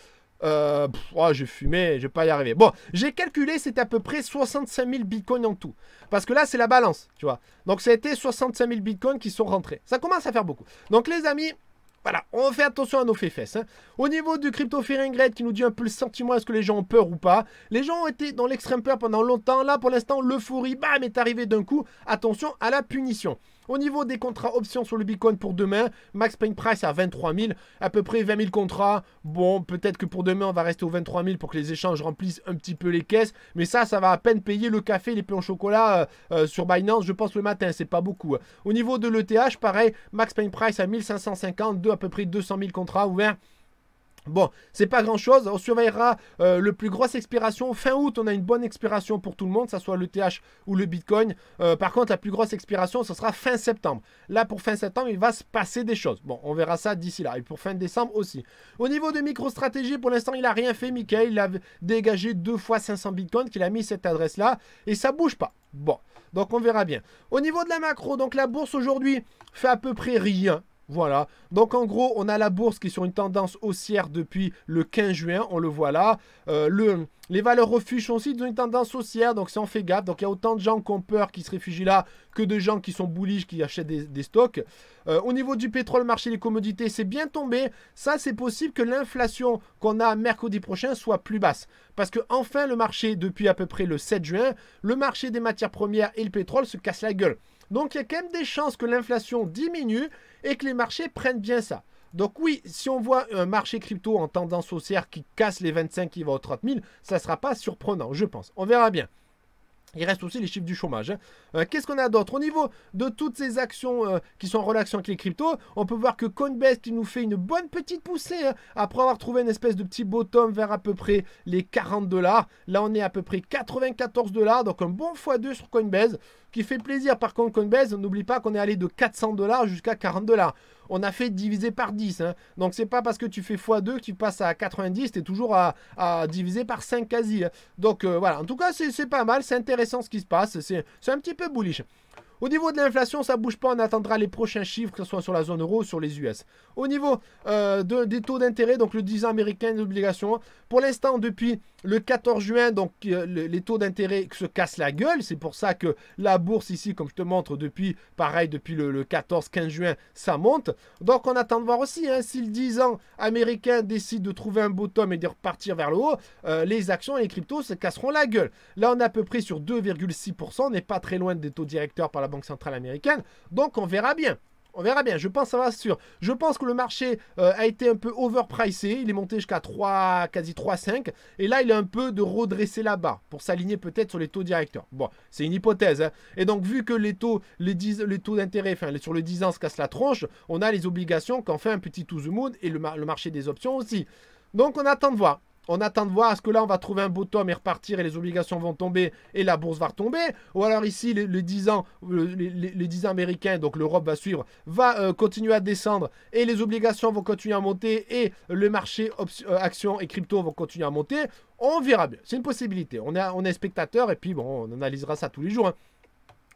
[SPEAKER 1] Euh, oh, j'ai fumé, je vais pas y arriver. Bon, j'ai calculé, c'était à peu près 65 000 bitcoins en tout. Parce que là, c'est la balance, tu vois. Donc, ça a été 65 000 bitcoins qui sont rentrés. Ça commence à faire beaucoup. Donc, les amis, voilà, on fait attention à nos fesses. Hein. Au niveau du crypto qui nous dit un peu le sentiment, est-ce que les gens ont peur ou pas Les gens ont été dans l'extrême peur pendant longtemps. Là, pour l'instant, l'euphorie, bam, est arrivée d'un coup. Attention à la punition. Au niveau des contrats options sur le Bitcoin pour demain, max Payne price à 23 000, à peu près 20 000 contrats. Bon, peut-être que pour demain, on va rester aux 23 000 pour que les échanges remplissent un petit peu les caisses. Mais ça, ça va à peine payer le café, les pains au chocolat euh, euh, sur Binance, je pense, le matin. C'est pas beaucoup. Hein. Au niveau de l'ETH, pareil, max Payne price à 1552, à peu près 200 000 contrats ouverts. Bon, c'est pas grand chose. On surveillera euh, le plus grosse expiration. Fin août, on a une bonne expiration pour tout le monde, que ce soit TH ou le Bitcoin. Euh, par contre, la plus grosse expiration, ce sera fin septembre. Là, pour fin septembre, il va se passer des choses. Bon, on verra ça d'ici là. Et pour fin décembre aussi. Au niveau de MicroStratégie, pour l'instant, il n'a rien fait, Michael. Il a dégagé deux fois 500 Bitcoins qu'il a mis cette adresse-là. Et ça bouge pas. Bon, donc on verra bien. Au niveau de la macro, donc la bourse aujourd'hui fait à peu près rien. Voilà. Donc en gros, on a la bourse qui est sur une tendance haussière depuis le 15 juin, on le voit là. Euh, les valeurs refuges sont aussi dans une tendance haussière, donc si on fait gaffe, donc il y a autant de gens qui ont peur, qui se réfugient là, que de gens qui sont bullish, qui achètent des, stocks. Euh, au niveau du pétrole, marché des commodités, c'est bien tombé. Ça, c'est possible que l'inflation qu'on a mercredi prochain soit plus basse. Parce que enfin, le marché, depuis à peu près le 7 juin, le marché des matières premières et le pétrole se casse la gueule. Donc il y a quand même des chances que l'inflation diminue et que les marchés prennent bien ça. Donc oui, si on voit un marché crypto en tendance haussière qui casse les 25, qui va aux 30 000, ça ne sera pas surprenant, je pense. On verra bien. Il reste aussi les chiffres du chômage. Hein. Euh, qu'est-ce qu'on a d'autre Au niveau de toutes ces actions euh, qui sont en relation avec les cryptos, on peut voir que Coinbase qui nous fait une bonne petite poussée hein, après avoir trouvé une espèce de petit bottom vers à peu près les 40 dollars. Là, on est à peu près 94 dollars, donc un bon x2 sur Coinbase qui fait plaisir par contre Coinbase, N'oublie pas qu'on est allé de 400 dollars jusqu'à 40 dollars. On a fait diviser par 10. Hein. Donc c'est pas parce que tu fais x2 que tu passes à 90, tu es toujours à, diviser par 5 quasi. Hein. Donc euh, voilà, en tout cas c'est pas mal, c'est intéressant ce qui se passe, c'est un petit peu bullish. Au niveau de l'inflation, ça bouge pas. On attendra les prochains chiffres, que ce soit sur la zone euro ou sur les US. Au niveau euh, des taux d'intérêt, donc le 10 ans américain d'obligation. pour l'instant, depuis le 14 juin, donc euh, les taux d'intérêt se cassent la gueule. C'est pour ça que la bourse ici, comme je te montre, depuis, pareil, depuis le, 14-15 juin, ça monte. Donc on attend de voir aussi hein, si le 10 ans américain décide de trouver un bottom et de repartir vers le haut, euh, les actions et les cryptos se casseront la gueule. Là, on est à peu près sur 2,6%. On n'est pas très loin des taux directeurs par la Banque Centrale Américaine. Donc on verra bien. On verra bien, je pense ça va sûr. Je pense que le marché euh, a été un peu overpricé, il est monté jusqu'à 3, quasi 3,5, et là il est un peu de redresser là-bas, pour s'aligner peut-être sur les taux directeurs. Bon, c'est une hypothèse. Hein. Et donc vu que les taux, les les taux d'intérêt enfin, sur le 10 ans se cassent la tronche, on a les obligations qu'en fait un petit to the et le marché des options aussi. Donc on attend de voir on attend de voir, est-ce que là on va trouver un beau tome et repartir et les obligations vont tomber et la bourse va retomber Ou alors ici, les, 10 ans, les, 10 américains, donc l'Europe va suivre, va euh, continuer à descendre et les obligations vont continuer à monter et le marché euh, actions et crypto vont continuer à monter On verra bien, c'est une possibilité. On est, on est spectateur et puis bon, on analysera ça tous les jours. Hein.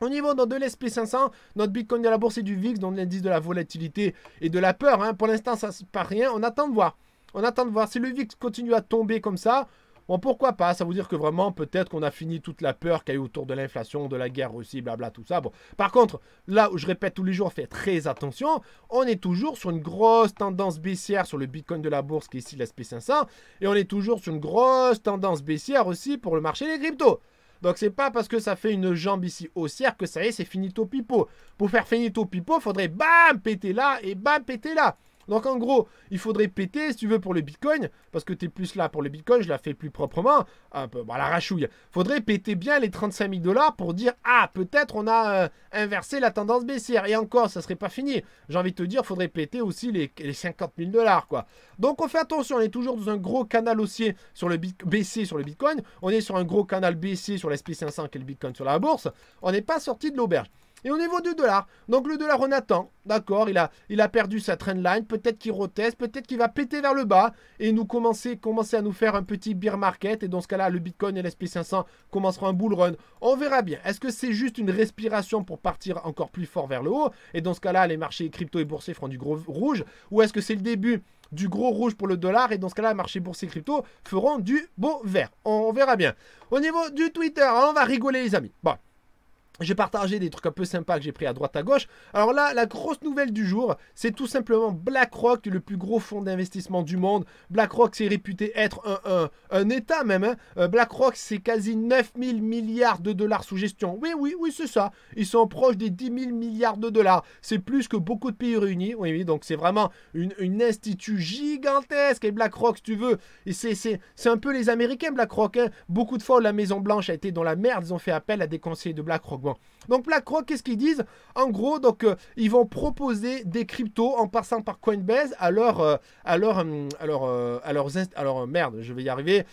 [SPEAKER 1] Au niveau de l'SP500, notre Bitcoin de la bourse et du VIX, donc l'indice de la volatilité et de la peur, hein. pour l'instant ça ne pas rien, on attend de voir. On attend de voir. Si le VIX continue à tomber comme ça, bon, pourquoi pas Ça veut dire que vraiment, peut-être qu'on a fini toute la peur qu'il y a eu autour de l'inflation, de la guerre aussi, blabla, tout ça. Bon. Par contre, là où je répète tous les jours, faites très attention, on est toujours sur une grosse tendance baissière sur le Bitcoin de la bourse, qui est ici l'SP500, et on est toujours sur une grosse tendance baissière aussi pour le marché des cryptos. Donc c'est pas parce que ça fait une jambe ici haussière que ça y est, c'est finito pipo. Pour faire finito pipo, faudrait bam péter là et bam péter là. Donc en gros, il faudrait péter, si tu veux, pour le Bitcoin, parce que tu es plus là pour le Bitcoin, je la fais plus proprement, un peu, bah, la rachouille. Faudrait péter bien les 35 000 dollars pour dire, ah, peut-être on a euh, inversé la tendance baissière. Et encore, ça serait pas fini. J'ai envie de te dire, faudrait péter aussi les, 50 000 dollars, quoi. Donc on fait attention, on est toujours dans un gros canal haussier sur le baissier sur le Bitcoin, on est sur un gros canal baissier sur l'SP500 qui est le Bitcoin sur la bourse, on n'est pas sorti de l'auberge. Et au niveau du dollar, Donc le dollar, on attend. D'accord, il a, il a perdu sa trendline. Peut-être qu'il reteste, peut-être qu'il va péter vers le bas et nous commencer, commencer à nous faire un petit beer market. Et dans ce cas-là, le Bitcoin et l'SP500 commenceront un bull run. On verra bien. Est-ce que c'est juste une respiration pour partir encore plus fort vers le haut Et dans ce cas-là, les marchés crypto et boursiers feront du gros rouge. Ou est-ce que c'est le début du gros rouge pour le dollar et dans ce cas-là, les marchés boursiers crypto feront du beau vert. On verra bien. Au niveau du Twitter, hein, on va rigoler les amis. Bon. J'ai partagé des trucs un peu sympas que j'ai pris à droite à gauche. Alors là, la grosse nouvelle du jour, c'est tout simplement BlackRock, le plus gros fonds d'investissement du monde. BlackRock, c'est réputé être un, État même. Hein. Euh, BlackRock, c'est quasi 9000 milliards de dollars sous gestion. Oui, oui, oui, c'est ça. Ils sont proches des 10 000 milliards de dollars. C'est plus que beaucoup de pays réunis. Oui, oui, donc c'est vraiment une, une institut gigantesque. Et BlackRock, si tu veux, c'est un peu les Américains, BlackRock. Hein. Beaucoup de fois, la Maison-Blanche a été dans la merde. Ils ont fait appel à des conseillers de BlackRock. Bon, donc BlackRock, qu'est-ce qu'ils disent En gros, donc euh, ils vont proposer des cryptos en passant par Coinbase à leur, euh, euh, à leurs alors merde, je vais y arriver,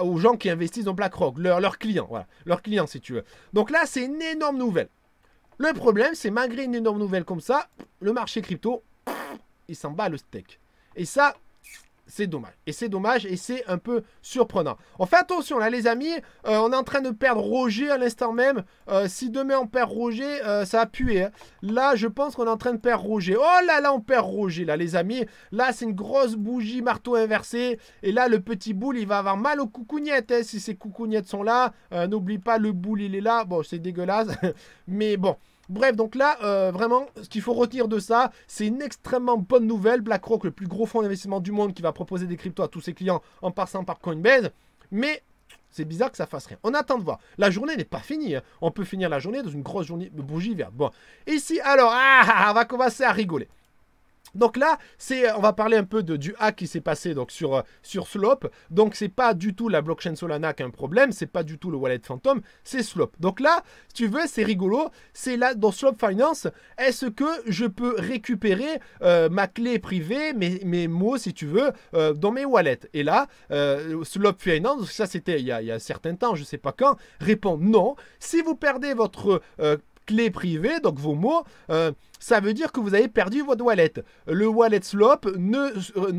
[SPEAKER 1] aux gens qui investissent dans BlackRock, leurs leur clients, voilà, leurs clients si tu veux. Donc là, c'est une énorme nouvelle. Le problème, c'est malgré une énorme nouvelle comme ça, le marché crypto, il s'en bat le steak. Et ça, c'est dommage. Et c'est dommage et c'est un peu surprenant. On fait attention là les amis, euh, on est en train de perdre Roger à l'instant même. Euh, si demain on perd Roger, euh, ça a pué. Hein. Là je pense qu'on est en train de perdre Roger. Oh là là on perd Roger là les amis. Là c'est une grosse bougie marteau inversé. Et là le petit boule il va avoir mal aux coucougnettes. Hein, si ces coucougnettes sont là, n'oublie pas le boule il est là. Bon c'est dégueulasse. [laughs] Mais bon. Bref, donc là, euh, vraiment, ce qu'il faut retenir de ça, c'est une extrêmement bonne nouvelle. BlackRock, le plus gros fonds d'investissement du monde qui va proposer des cryptos à tous ses clients en passant par Coinbase. Mais c'est bizarre que ça fasse rien. On attend de voir. La journée n'est pas finie. Hein. On peut finir la journée dans une grosse journée de bougie verte. Bon. Ici, alors, ah, ah, ah, on va commencer à rigoler. Donc là, c'est, euh, on va parler un peu de, du hack qui s'est passé donc sur, euh, sur Slope. Donc c'est pas du tout la blockchain Solana qui a un problème, c'est pas du tout le wallet fantôme. c'est Slope. Donc là, si tu veux, c'est rigolo. C'est là dans Slope Finance, est-ce que je peux récupérer euh, ma clé privée, mes, mots si tu veux, dans mes wallets Et là, Slope Finance, ça c'était il y a, un certain temps, je sais pas quand, répond non. Si vous perdez votre clé privée, donc vos mots, euh, ça veut dire que vous avez perdu votre wallet. Le wallet slope, ne,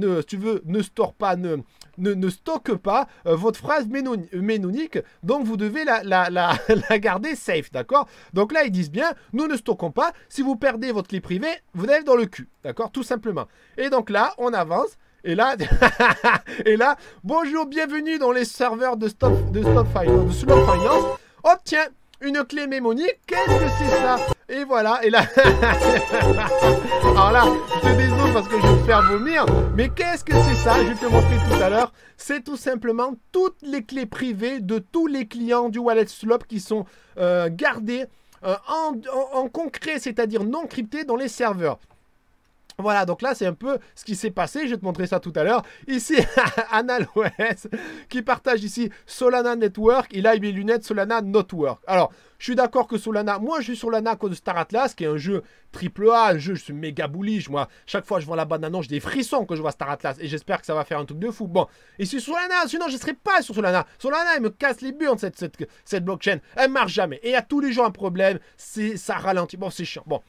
[SPEAKER 1] euh, tu veux, ne store pas, ne, ne, stocke pas euh, votre phrase ménonique, donc vous devez la, la, [laughs] garder safe, d'accord Donc là, ils disent bien, nous ne stockons pas, si vous perdez votre clé privée, vous allez dans le cul, d'accord Tout simplement. Et donc là, on avance, et là, [laughs] et là, bonjour, bienvenue dans les serveurs de Stop, de Stop Finance, de oh, tiens une clé mémonique Qu'est-ce que c'est ça Et voilà, et là... [laughs] Alors là, je te désolé parce que je vais me faire vomir, mais qu'est-ce que c'est ça Je vais te montrer tout à l'heure. C'est tout simplement toutes les clés privées de tous les clients du Wallet slope qui sont euh, gardées euh, en concret, c'est-à-dire non cryptées dans les serveurs. Voilà, donc là, c'est un peu ce qui s'est passé. Je vais te montrer ça tout à l'heure. Ici, [laughs] AnalOS qui partage ici Solana Network. Il a les lunettes Solana Network. Alors, je suis d'accord que Solana, moi je suis Solana à de Star Atlas, qui est un jeu triple A, un jeu, je suis méga bullish, moi. Chaque fois que je vois la banane, j'ai des frissons que je vois Star Atlas, et j'espère que ça va faire un truc de fou. Bon, et sur Solana, sinon je ne serais pas sur Solana. Solana, elle me casse les burnes, cette, cette, cette blockchain. Elle marche jamais. Et il y a tous les jours un problème, c'est ça ralentit. Bon, c'est chiant. Bon.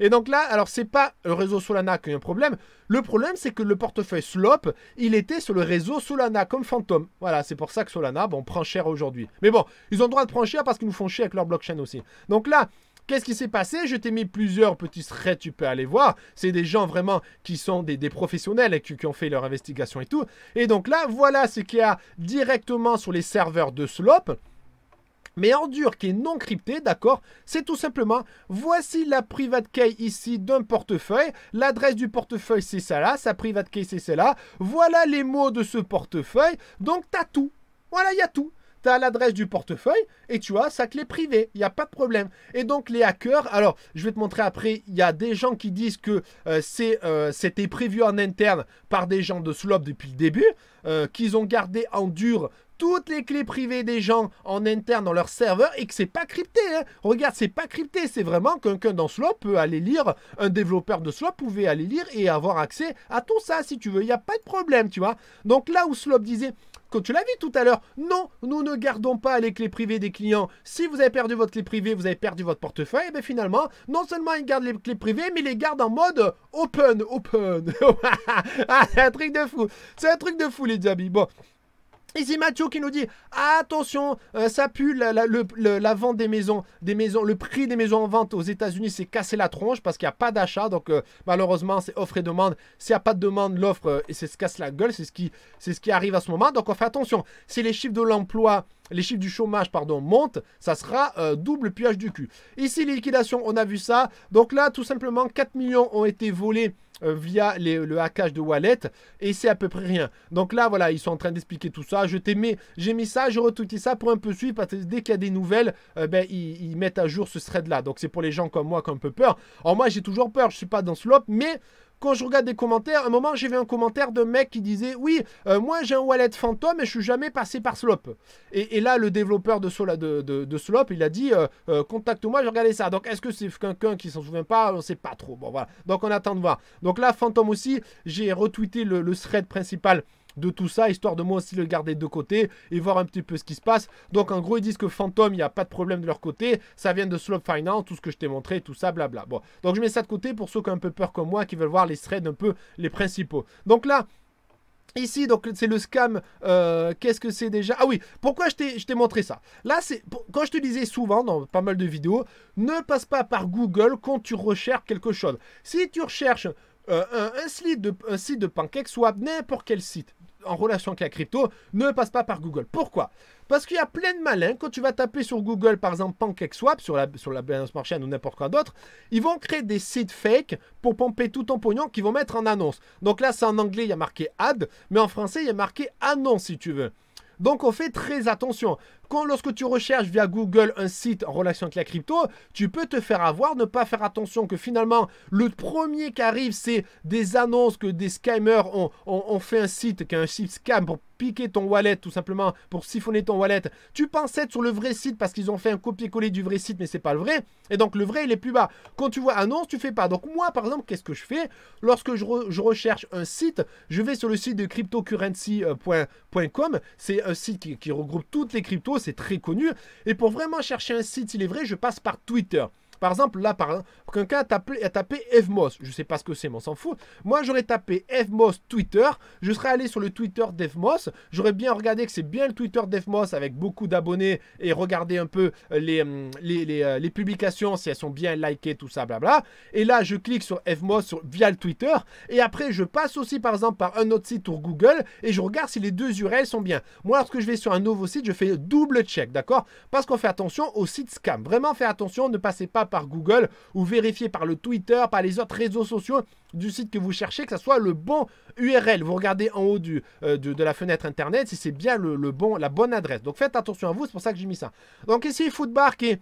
[SPEAKER 1] Et donc là, alors c'est pas le euh, réseau Solana qui a un problème. Le problème, c'est que le portefeuille Slop, il était sur le réseau Solana comme fantôme. Voilà, c'est pour ça que Solana, bon, prend cher aujourd'hui. Mais bon, ils ont le droit de prendre cher parce qu'ils nous font chier avec leur blockchain aussi. Donc là, Qu'est-ce qui s'est passé Je t'ai mis plusieurs petits threads, tu peux aller voir. C'est des gens vraiment qui sont des, professionnels et qui, ont fait leur investigation et tout. Et donc là, voilà ce qu'il y a directement sur les serveurs de Slop. Mais en dur qui est non crypté, d'accord C'est tout simplement, voici la private key ici d'un portefeuille. L'adresse du portefeuille, c'est ça là. Sa private key, c'est celle-là. Voilà les mots de ce portefeuille. Donc, t'as tout. Voilà, il y a tout. T'as l'adresse du portefeuille et tu as sa clé privée. Il n'y a pas de problème. Et donc, les hackers, alors, je vais te montrer après, il y a des gens qui disent que euh, euh, c'était prévu en interne par des gens de Slop depuis le début, euh, qu'ils ont gardé en dur toutes les clés privées des gens en interne dans leur serveur et que c'est pas crypté. Hein. Regarde, c'est pas crypté, c'est vraiment quelqu'un dans Slop peut aller lire, un développeur de Slope pouvait aller lire et avoir accès à tout ça si tu veux. Il n'y a pas de problème, tu vois. Donc là où Slope disait, quand tu l'as vu tout à l'heure, non, nous ne gardons pas les clés privées des clients. Si vous avez perdu votre clé privée, vous avez perdu votre portefeuille, et bien finalement, non seulement ils gardent les clés privées, mais ils les gardent en mode open, open. [laughs] ah, c'est un truc de fou. C'est un truc de fou, les amis. Bon, et Mathieu qui nous dit attention, euh, ça pue la, le, vente des maisons, des maisons, le prix des maisons en vente aux États-Unis c'est cassé la tronche parce qu'il n'y a pas d'achat. Donc euh, malheureusement, c'est offre et demande. S'il n'y a pas de demande, l'offre euh, se casse la gueule. C'est ce qui, ce qui arrive à ce moment. Donc on fait attention. Si les chiffres de l'emploi les chiffres du chômage pardon, montent, ça sera double pillage du cul. Ici, les on a vu ça. Donc là, tout simplement, 4 millions ont été volés euh, via le hackage de wallet et c'est à peu près rien. Donc là voilà, ils sont en train d'expliquer tout ça. Je t'ai mis, j'ai mis ça, je retweeté ça pour un peu suivre parce que dès qu'il y a des nouvelles, euh, ben, ils, mettent à jour ce thread là. Donc c'est pour les gens comme moi qui ont un peu peur. Alors moi j'ai toujours peur, je suis pas dans ce lop, mais quand je regarde des commentaires, à un moment j'ai vu un commentaire de mec qui disait Oui, euh, moi j'ai un wallet fantôme et je suis jamais passé par Slop. Et, là, le développeur de, de, Slop, il a dit euh, euh, Contacte-moi, je regardais ça. Donc est-ce que c'est quelqu'un qui s'en souvient pas On sait pas trop. Bon voilà. Donc on attend de voir. Donc là, Fantôme aussi, j'ai retweeté le, thread principal de tout ça, histoire de moi aussi le garder de côté et voir un petit peu ce qui se passe. Donc en gros, ils disent que Phantom, il n'y a pas de problème de leur côté, ça vient de Slope Finance, tout ce que je t'ai montré, tout ça, blabla. Bon, donc je mets ça de côté pour ceux qui ont un peu peur comme moi, qui veulent voir les threads un peu les principaux. Donc là... Ici, donc c'est le scam. Euh, qu'est-ce que c'est déjà Ah oui, pourquoi je t'ai montré ça Là, c'est quand je te disais souvent dans pas mal de vidéos, ne passe pas par Google quand tu recherches quelque chose. Si tu recherches euh, un, site de, un site de Pancake Swap, n'importe quel site, en relation avec la crypto ne passe pas par Google. Pourquoi Parce qu'il y a plein de malins, quand tu vas taper sur Google, par exemple PancakeSwap, sur la, sur la balance marchand ou n'importe quoi d'autre, ils vont créer des sites fake pour pomper tout ton pognon qu'ils vont mettre en annonce. Donc là, c'est en anglais, il y a marqué ad, mais en français, il y a marqué annonce si tu veux. Donc on fait très attention. Quand lorsque tu recherches via Google un site en relation avec la crypto, tu peux te faire avoir, ne pas faire attention que finalement le premier qui arrive, c'est des annonces que des scammers ont, fait un site, qu'un site scam pour piquer ton wallet tout simplement pour siphonner ton wallet. Tu penses être sur le vrai site parce qu'ils ont fait un copier-coller du vrai site mais c'est pas le vrai et donc le vrai il est plus bas. Quand tu vois annonce, tu fais pas. Donc moi par exemple, qu'est-ce que je fais Lorsque je, recherche un site, je vais sur le site de cryptocurrency.com, euh, c'est un site qui, qui regroupe toutes les cryptos c'est très connu. Et pour vraiment chercher un site, il est vrai, je passe par Twitter. Par exemple, là, par quelqu'un a tapé, a tapé Evmos. Je sais pas ce que c'est, mais on s'en fout. Moi, j'aurais tapé Evmos Twitter. Je serais allé sur le Twitter d'Evmos. J'aurais bien regardé que c'est bien le Twitter d'Evmos avec beaucoup d'abonnés et regarder un peu euh, les, hum, euh, les, publications, si elles sont bien likées, tout ça, blabla. Et là, je clique sur Evmos via le Twitter. Et après, je passe aussi, par exemple, par un autre site ou Google et je regarde si les deux URL sont bien. Moi, lorsque je vais sur un nouveau site, je fais double check, d'accord Parce qu'on fait attention au site scam. Vraiment, faire attention, ne passez pas par Google ou vérifier par le Twitter, par les autres réseaux sociaux du site que vous cherchez, que ça soit le bon URL. Vous regardez en haut du, euh, de, la fenêtre internet si c'est bien le, bon, la bonne adresse. Donc faites attention à vous, c'est pour ça que j'ai mis ça. Donc ici, Footbar qui est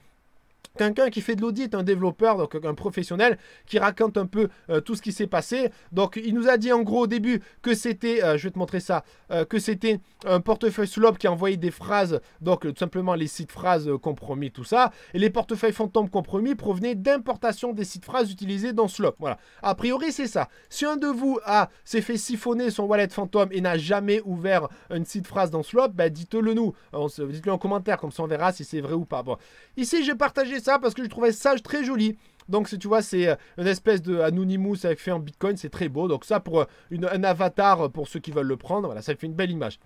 [SPEAKER 1] quelqu'un qui fait de l'audit, un développeur, donc un professionnel, qui raconte un peu euh, tout ce qui s'est passé. Donc il nous a dit en gros au début que c'était, euh, je vais te montrer ça, euh, que c'était un portefeuille Slop qui envoyait des phrases, donc tout simplement les sites phrases compromis, tout ça. Et les portefeuilles fantômes compromis provenaient d'importation des sites phrases utilisées dans Slop. Voilà. A priori c'est ça. Si un de vous a s'est fait siphonner son wallet fantôme et n'a jamais ouvert une site phrase dans Slop, bah, ben, dites-le nous. Dites-le en commentaire, comme ça on verra si c'est vrai ou pas. Bon. Ici j'ai partagé ça parce que je trouvais ça très joli. Donc tu vois, c'est euh, une espèce de Anonymous avec fait en Bitcoin, c'est très beau. Donc ça pour euh, une, un avatar pour ceux qui veulent le prendre, voilà, ça fait une belle image.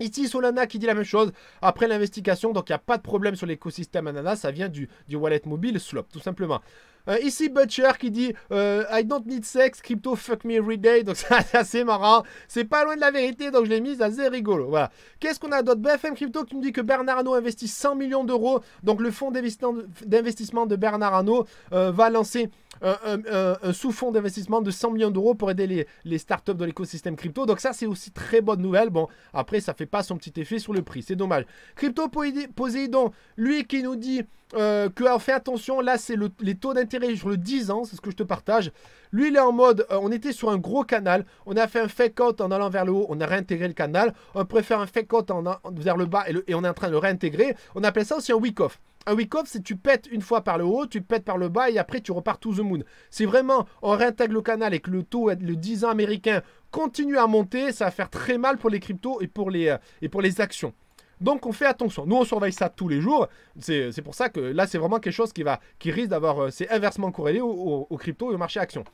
[SPEAKER 1] Ici, Solana qui dit la même chose après l'investigation, donc il n'y a pas de problème sur l'écosystème Ananas, ça vient du, du wallet mobile Slop, tout simplement. Euh, ici Butcher qui dit euh, I don't need sex, crypto fuck me every day. Donc [laughs] c'est assez marrant. C'est pas loin de la vérité, donc je l'ai mise assez rigolo. Voilà. Qu'est-ce qu'on a d'autre BFM Crypto qui me dit que Bernard Arnault investit 100 millions d'euros. Donc le fonds d'investissement de Bernard Arnault euh, va lancer un, sous-fonds d'investissement de 100 millions d'euros pour aider les, startups de l'écosystème crypto. Donc ça, c'est aussi très bonne nouvelle. Bon, après, ça fait pas son petit effet sur le prix. C'est dommage. Crypto Poseidon lui qui nous dit que, attention, là, c'est les taux d'intérêt sur le 10 ans, c'est ce que je te partage. Lui, il est en mode, euh, on était sur un gros canal, on a fait un fake out en allant vers le haut, on a réintégré le canal, on préfère un fake out en, vers le bas et, on est en train de le réintégrer. On appelle ça aussi un week off. Un week-off, c'est tu pètes une fois par le haut, tu pètes par le bas et après tu repars to the moon. Si vraiment on réintègre le canal et que le taux, le 10 ans américain continue à monter, ça va faire très mal pour les cryptos et pour les, euh, et pour les actions. Donc on fait attention. Nous on surveille ça tous les jours. C'est pour ça que là c'est vraiment quelque chose qui va, qui risque d'avoir, euh, c'est inversement corrélé au, crypto et au marché action.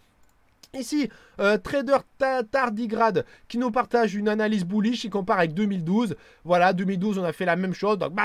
[SPEAKER 1] Ici, euh, Trader Tardigrade qui nous partage une analyse bullish, il compare avec 2012. Voilà, 2012, on a fait la même chose, donc bah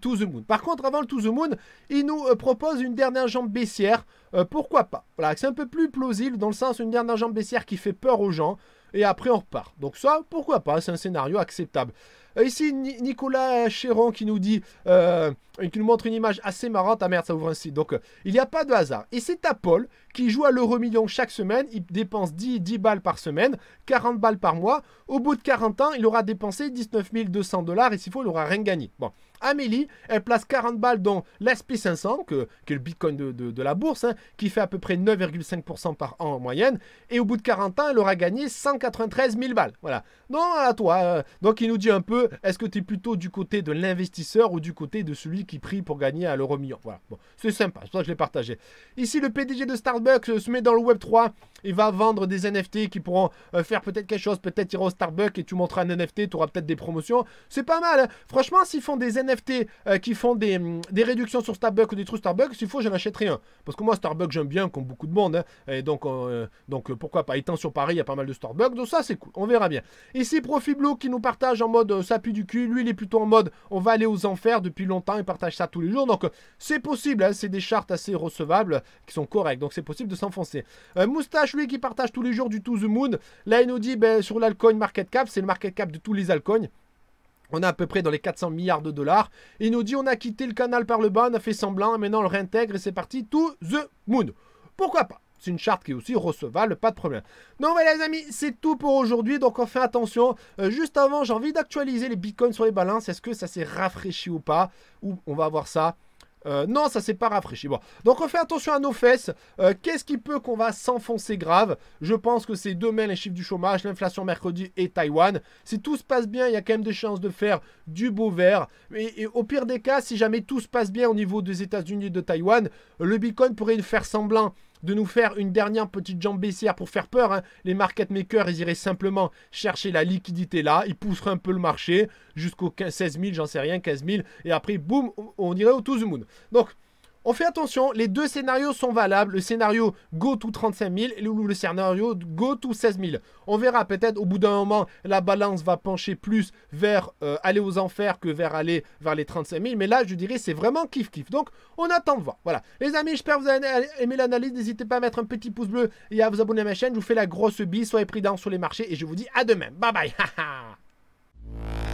[SPEAKER 1] tout to the moon. Par contre, avant le to the moon, il nous euh, propose une dernière jambe baissière. Euh, pourquoi pas Voilà, c'est un peu plus plausible dans le sens une dernière jambe baissière qui fait peur aux gens et après on repart. Donc ça, pourquoi pas, c'est un scénario acceptable. Euh, ici, Nicolas Chéron qui nous dit, euh, qui nous montre une image assez marrante. Ah merde, ça ouvre un site. Donc, il n'y a pas de hasard. Et c'est à Paul qui joue à l'euro million chaque semaine. Il dépense 10, 10 balles par semaine, 40 balles par mois. Au bout de 40 ans, il aura dépensé 19 200 dollars et s'il faut, il aura rien gagné. Bon, Amélie, elle place 40 balles dans l'SP500, que, qui est le bitcoin de, la bourse, hein, qui fait à peu près 9,5% par an en moyenne. Et au bout de 40 ans, elle aura gagné 193 000 balles. Voilà. Non, à toi. Euh. donc il nous dit un peu, est-ce que tu es plutôt du côté de l'investisseur ou du côté de celui qui prie pour gagner à l'euro million Voilà. Bon, c'est sympa, c'est pour ça que je l'ai partagé. Ici, le PDG de Starbucks euh, se met dans le Web 3 il va vendre des NFT qui pourront euh, faire peut-être quelque chose. Peut-être ira au Starbucks et tu montreras un NFT, tu auras peut-être des promotions. C'est pas mal. Hein. Franchement, s'ils font des NFT euh, qui font hum, des, réductions sur Starbucks ou des trucs Starbucks, s'il faut, je n'achète rien. Parce que moi, Starbucks, j'aime bien, comme beaucoup de monde. Hein. Et donc, euh, donc pourquoi pas. Étant sur Paris, il y a pas mal de Starbucks. Donc ça, c'est cool. On verra bien. Ici, Profiblo qui nous partage en mode ça du cul. Lui, il est plutôt en mode on va aller aux enfers depuis longtemps. Il partage ça tous les jours. Donc, c'est possible. Hein. C'est des chartes assez recevables qui sont correctes. Donc, c'est possible de s'enfoncer. Moustache qui partage tous les jours du To The Moon. Là, il nous dit ben, sur l'alcoin market cap, c'est le market cap de tous les alcoins. On est à peu près dans les 400 milliards de dollars. Il nous dit on a quitté le canal par le bas, on a fait semblant, et maintenant on le réintègre et c'est parti, to the moon. Pourquoi pas c'est une charte qui est aussi recevable, pas de problème. Non mais les amis, c'est tout pour aujourd'hui, donc on fait attention. Euh, juste avant, j'ai envie d'actualiser les bitcoins sur les balances. Est-ce que ça s'est rafraîchi ou pas Ou on va voir ça euh, non, ça s'est pas rafraîchi. Bon, donc on fait attention à nos fesses. Euh, qu'est-ce qui peut qu'on va s'enfoncer grave Je pense que c'est demain les chiffres du chômage, l'inflation mercredi et Taïwan. Si tout se passe bien, il y a quand même des chances de faire du beau vert. Et, au pire des cas, si jamais tout se passe bien au niveau des États-Unis et de Taïwan, le Bitcoin pourrait faire semblant de nous faire une dernière petite jambe baissière pour faire peur. Hein. Les market makers, ils iraient simplement chercher la liquidité là, ils pousseraient un peu le marché jusqu'au 16 000, j'en sais rien, 15 000, et après, boum, on irait au to the moon. Donc, on fait attention, les deux scénarios sont valables. Le scénario go to 35 000 et le scénario go to 16 000. On verra peut-être au bout d'un moment, la balance va pencher plus vers euh, aller aux enfers que vers aller vers les 35 000. Mais là, je dirais, c'est vraiment kiff-kiff. Donc, on attend de voir. Voilà. Les amis, j'espère que vous avez aimé l'analyse. N'hésitez pas à mettre un petit pouce bleu et à vous abonner à ma chaîne. Je vous fais la grosse bise. Soyez prudents sur les marchés et je vous dis à demain. Bye bye. [laughs]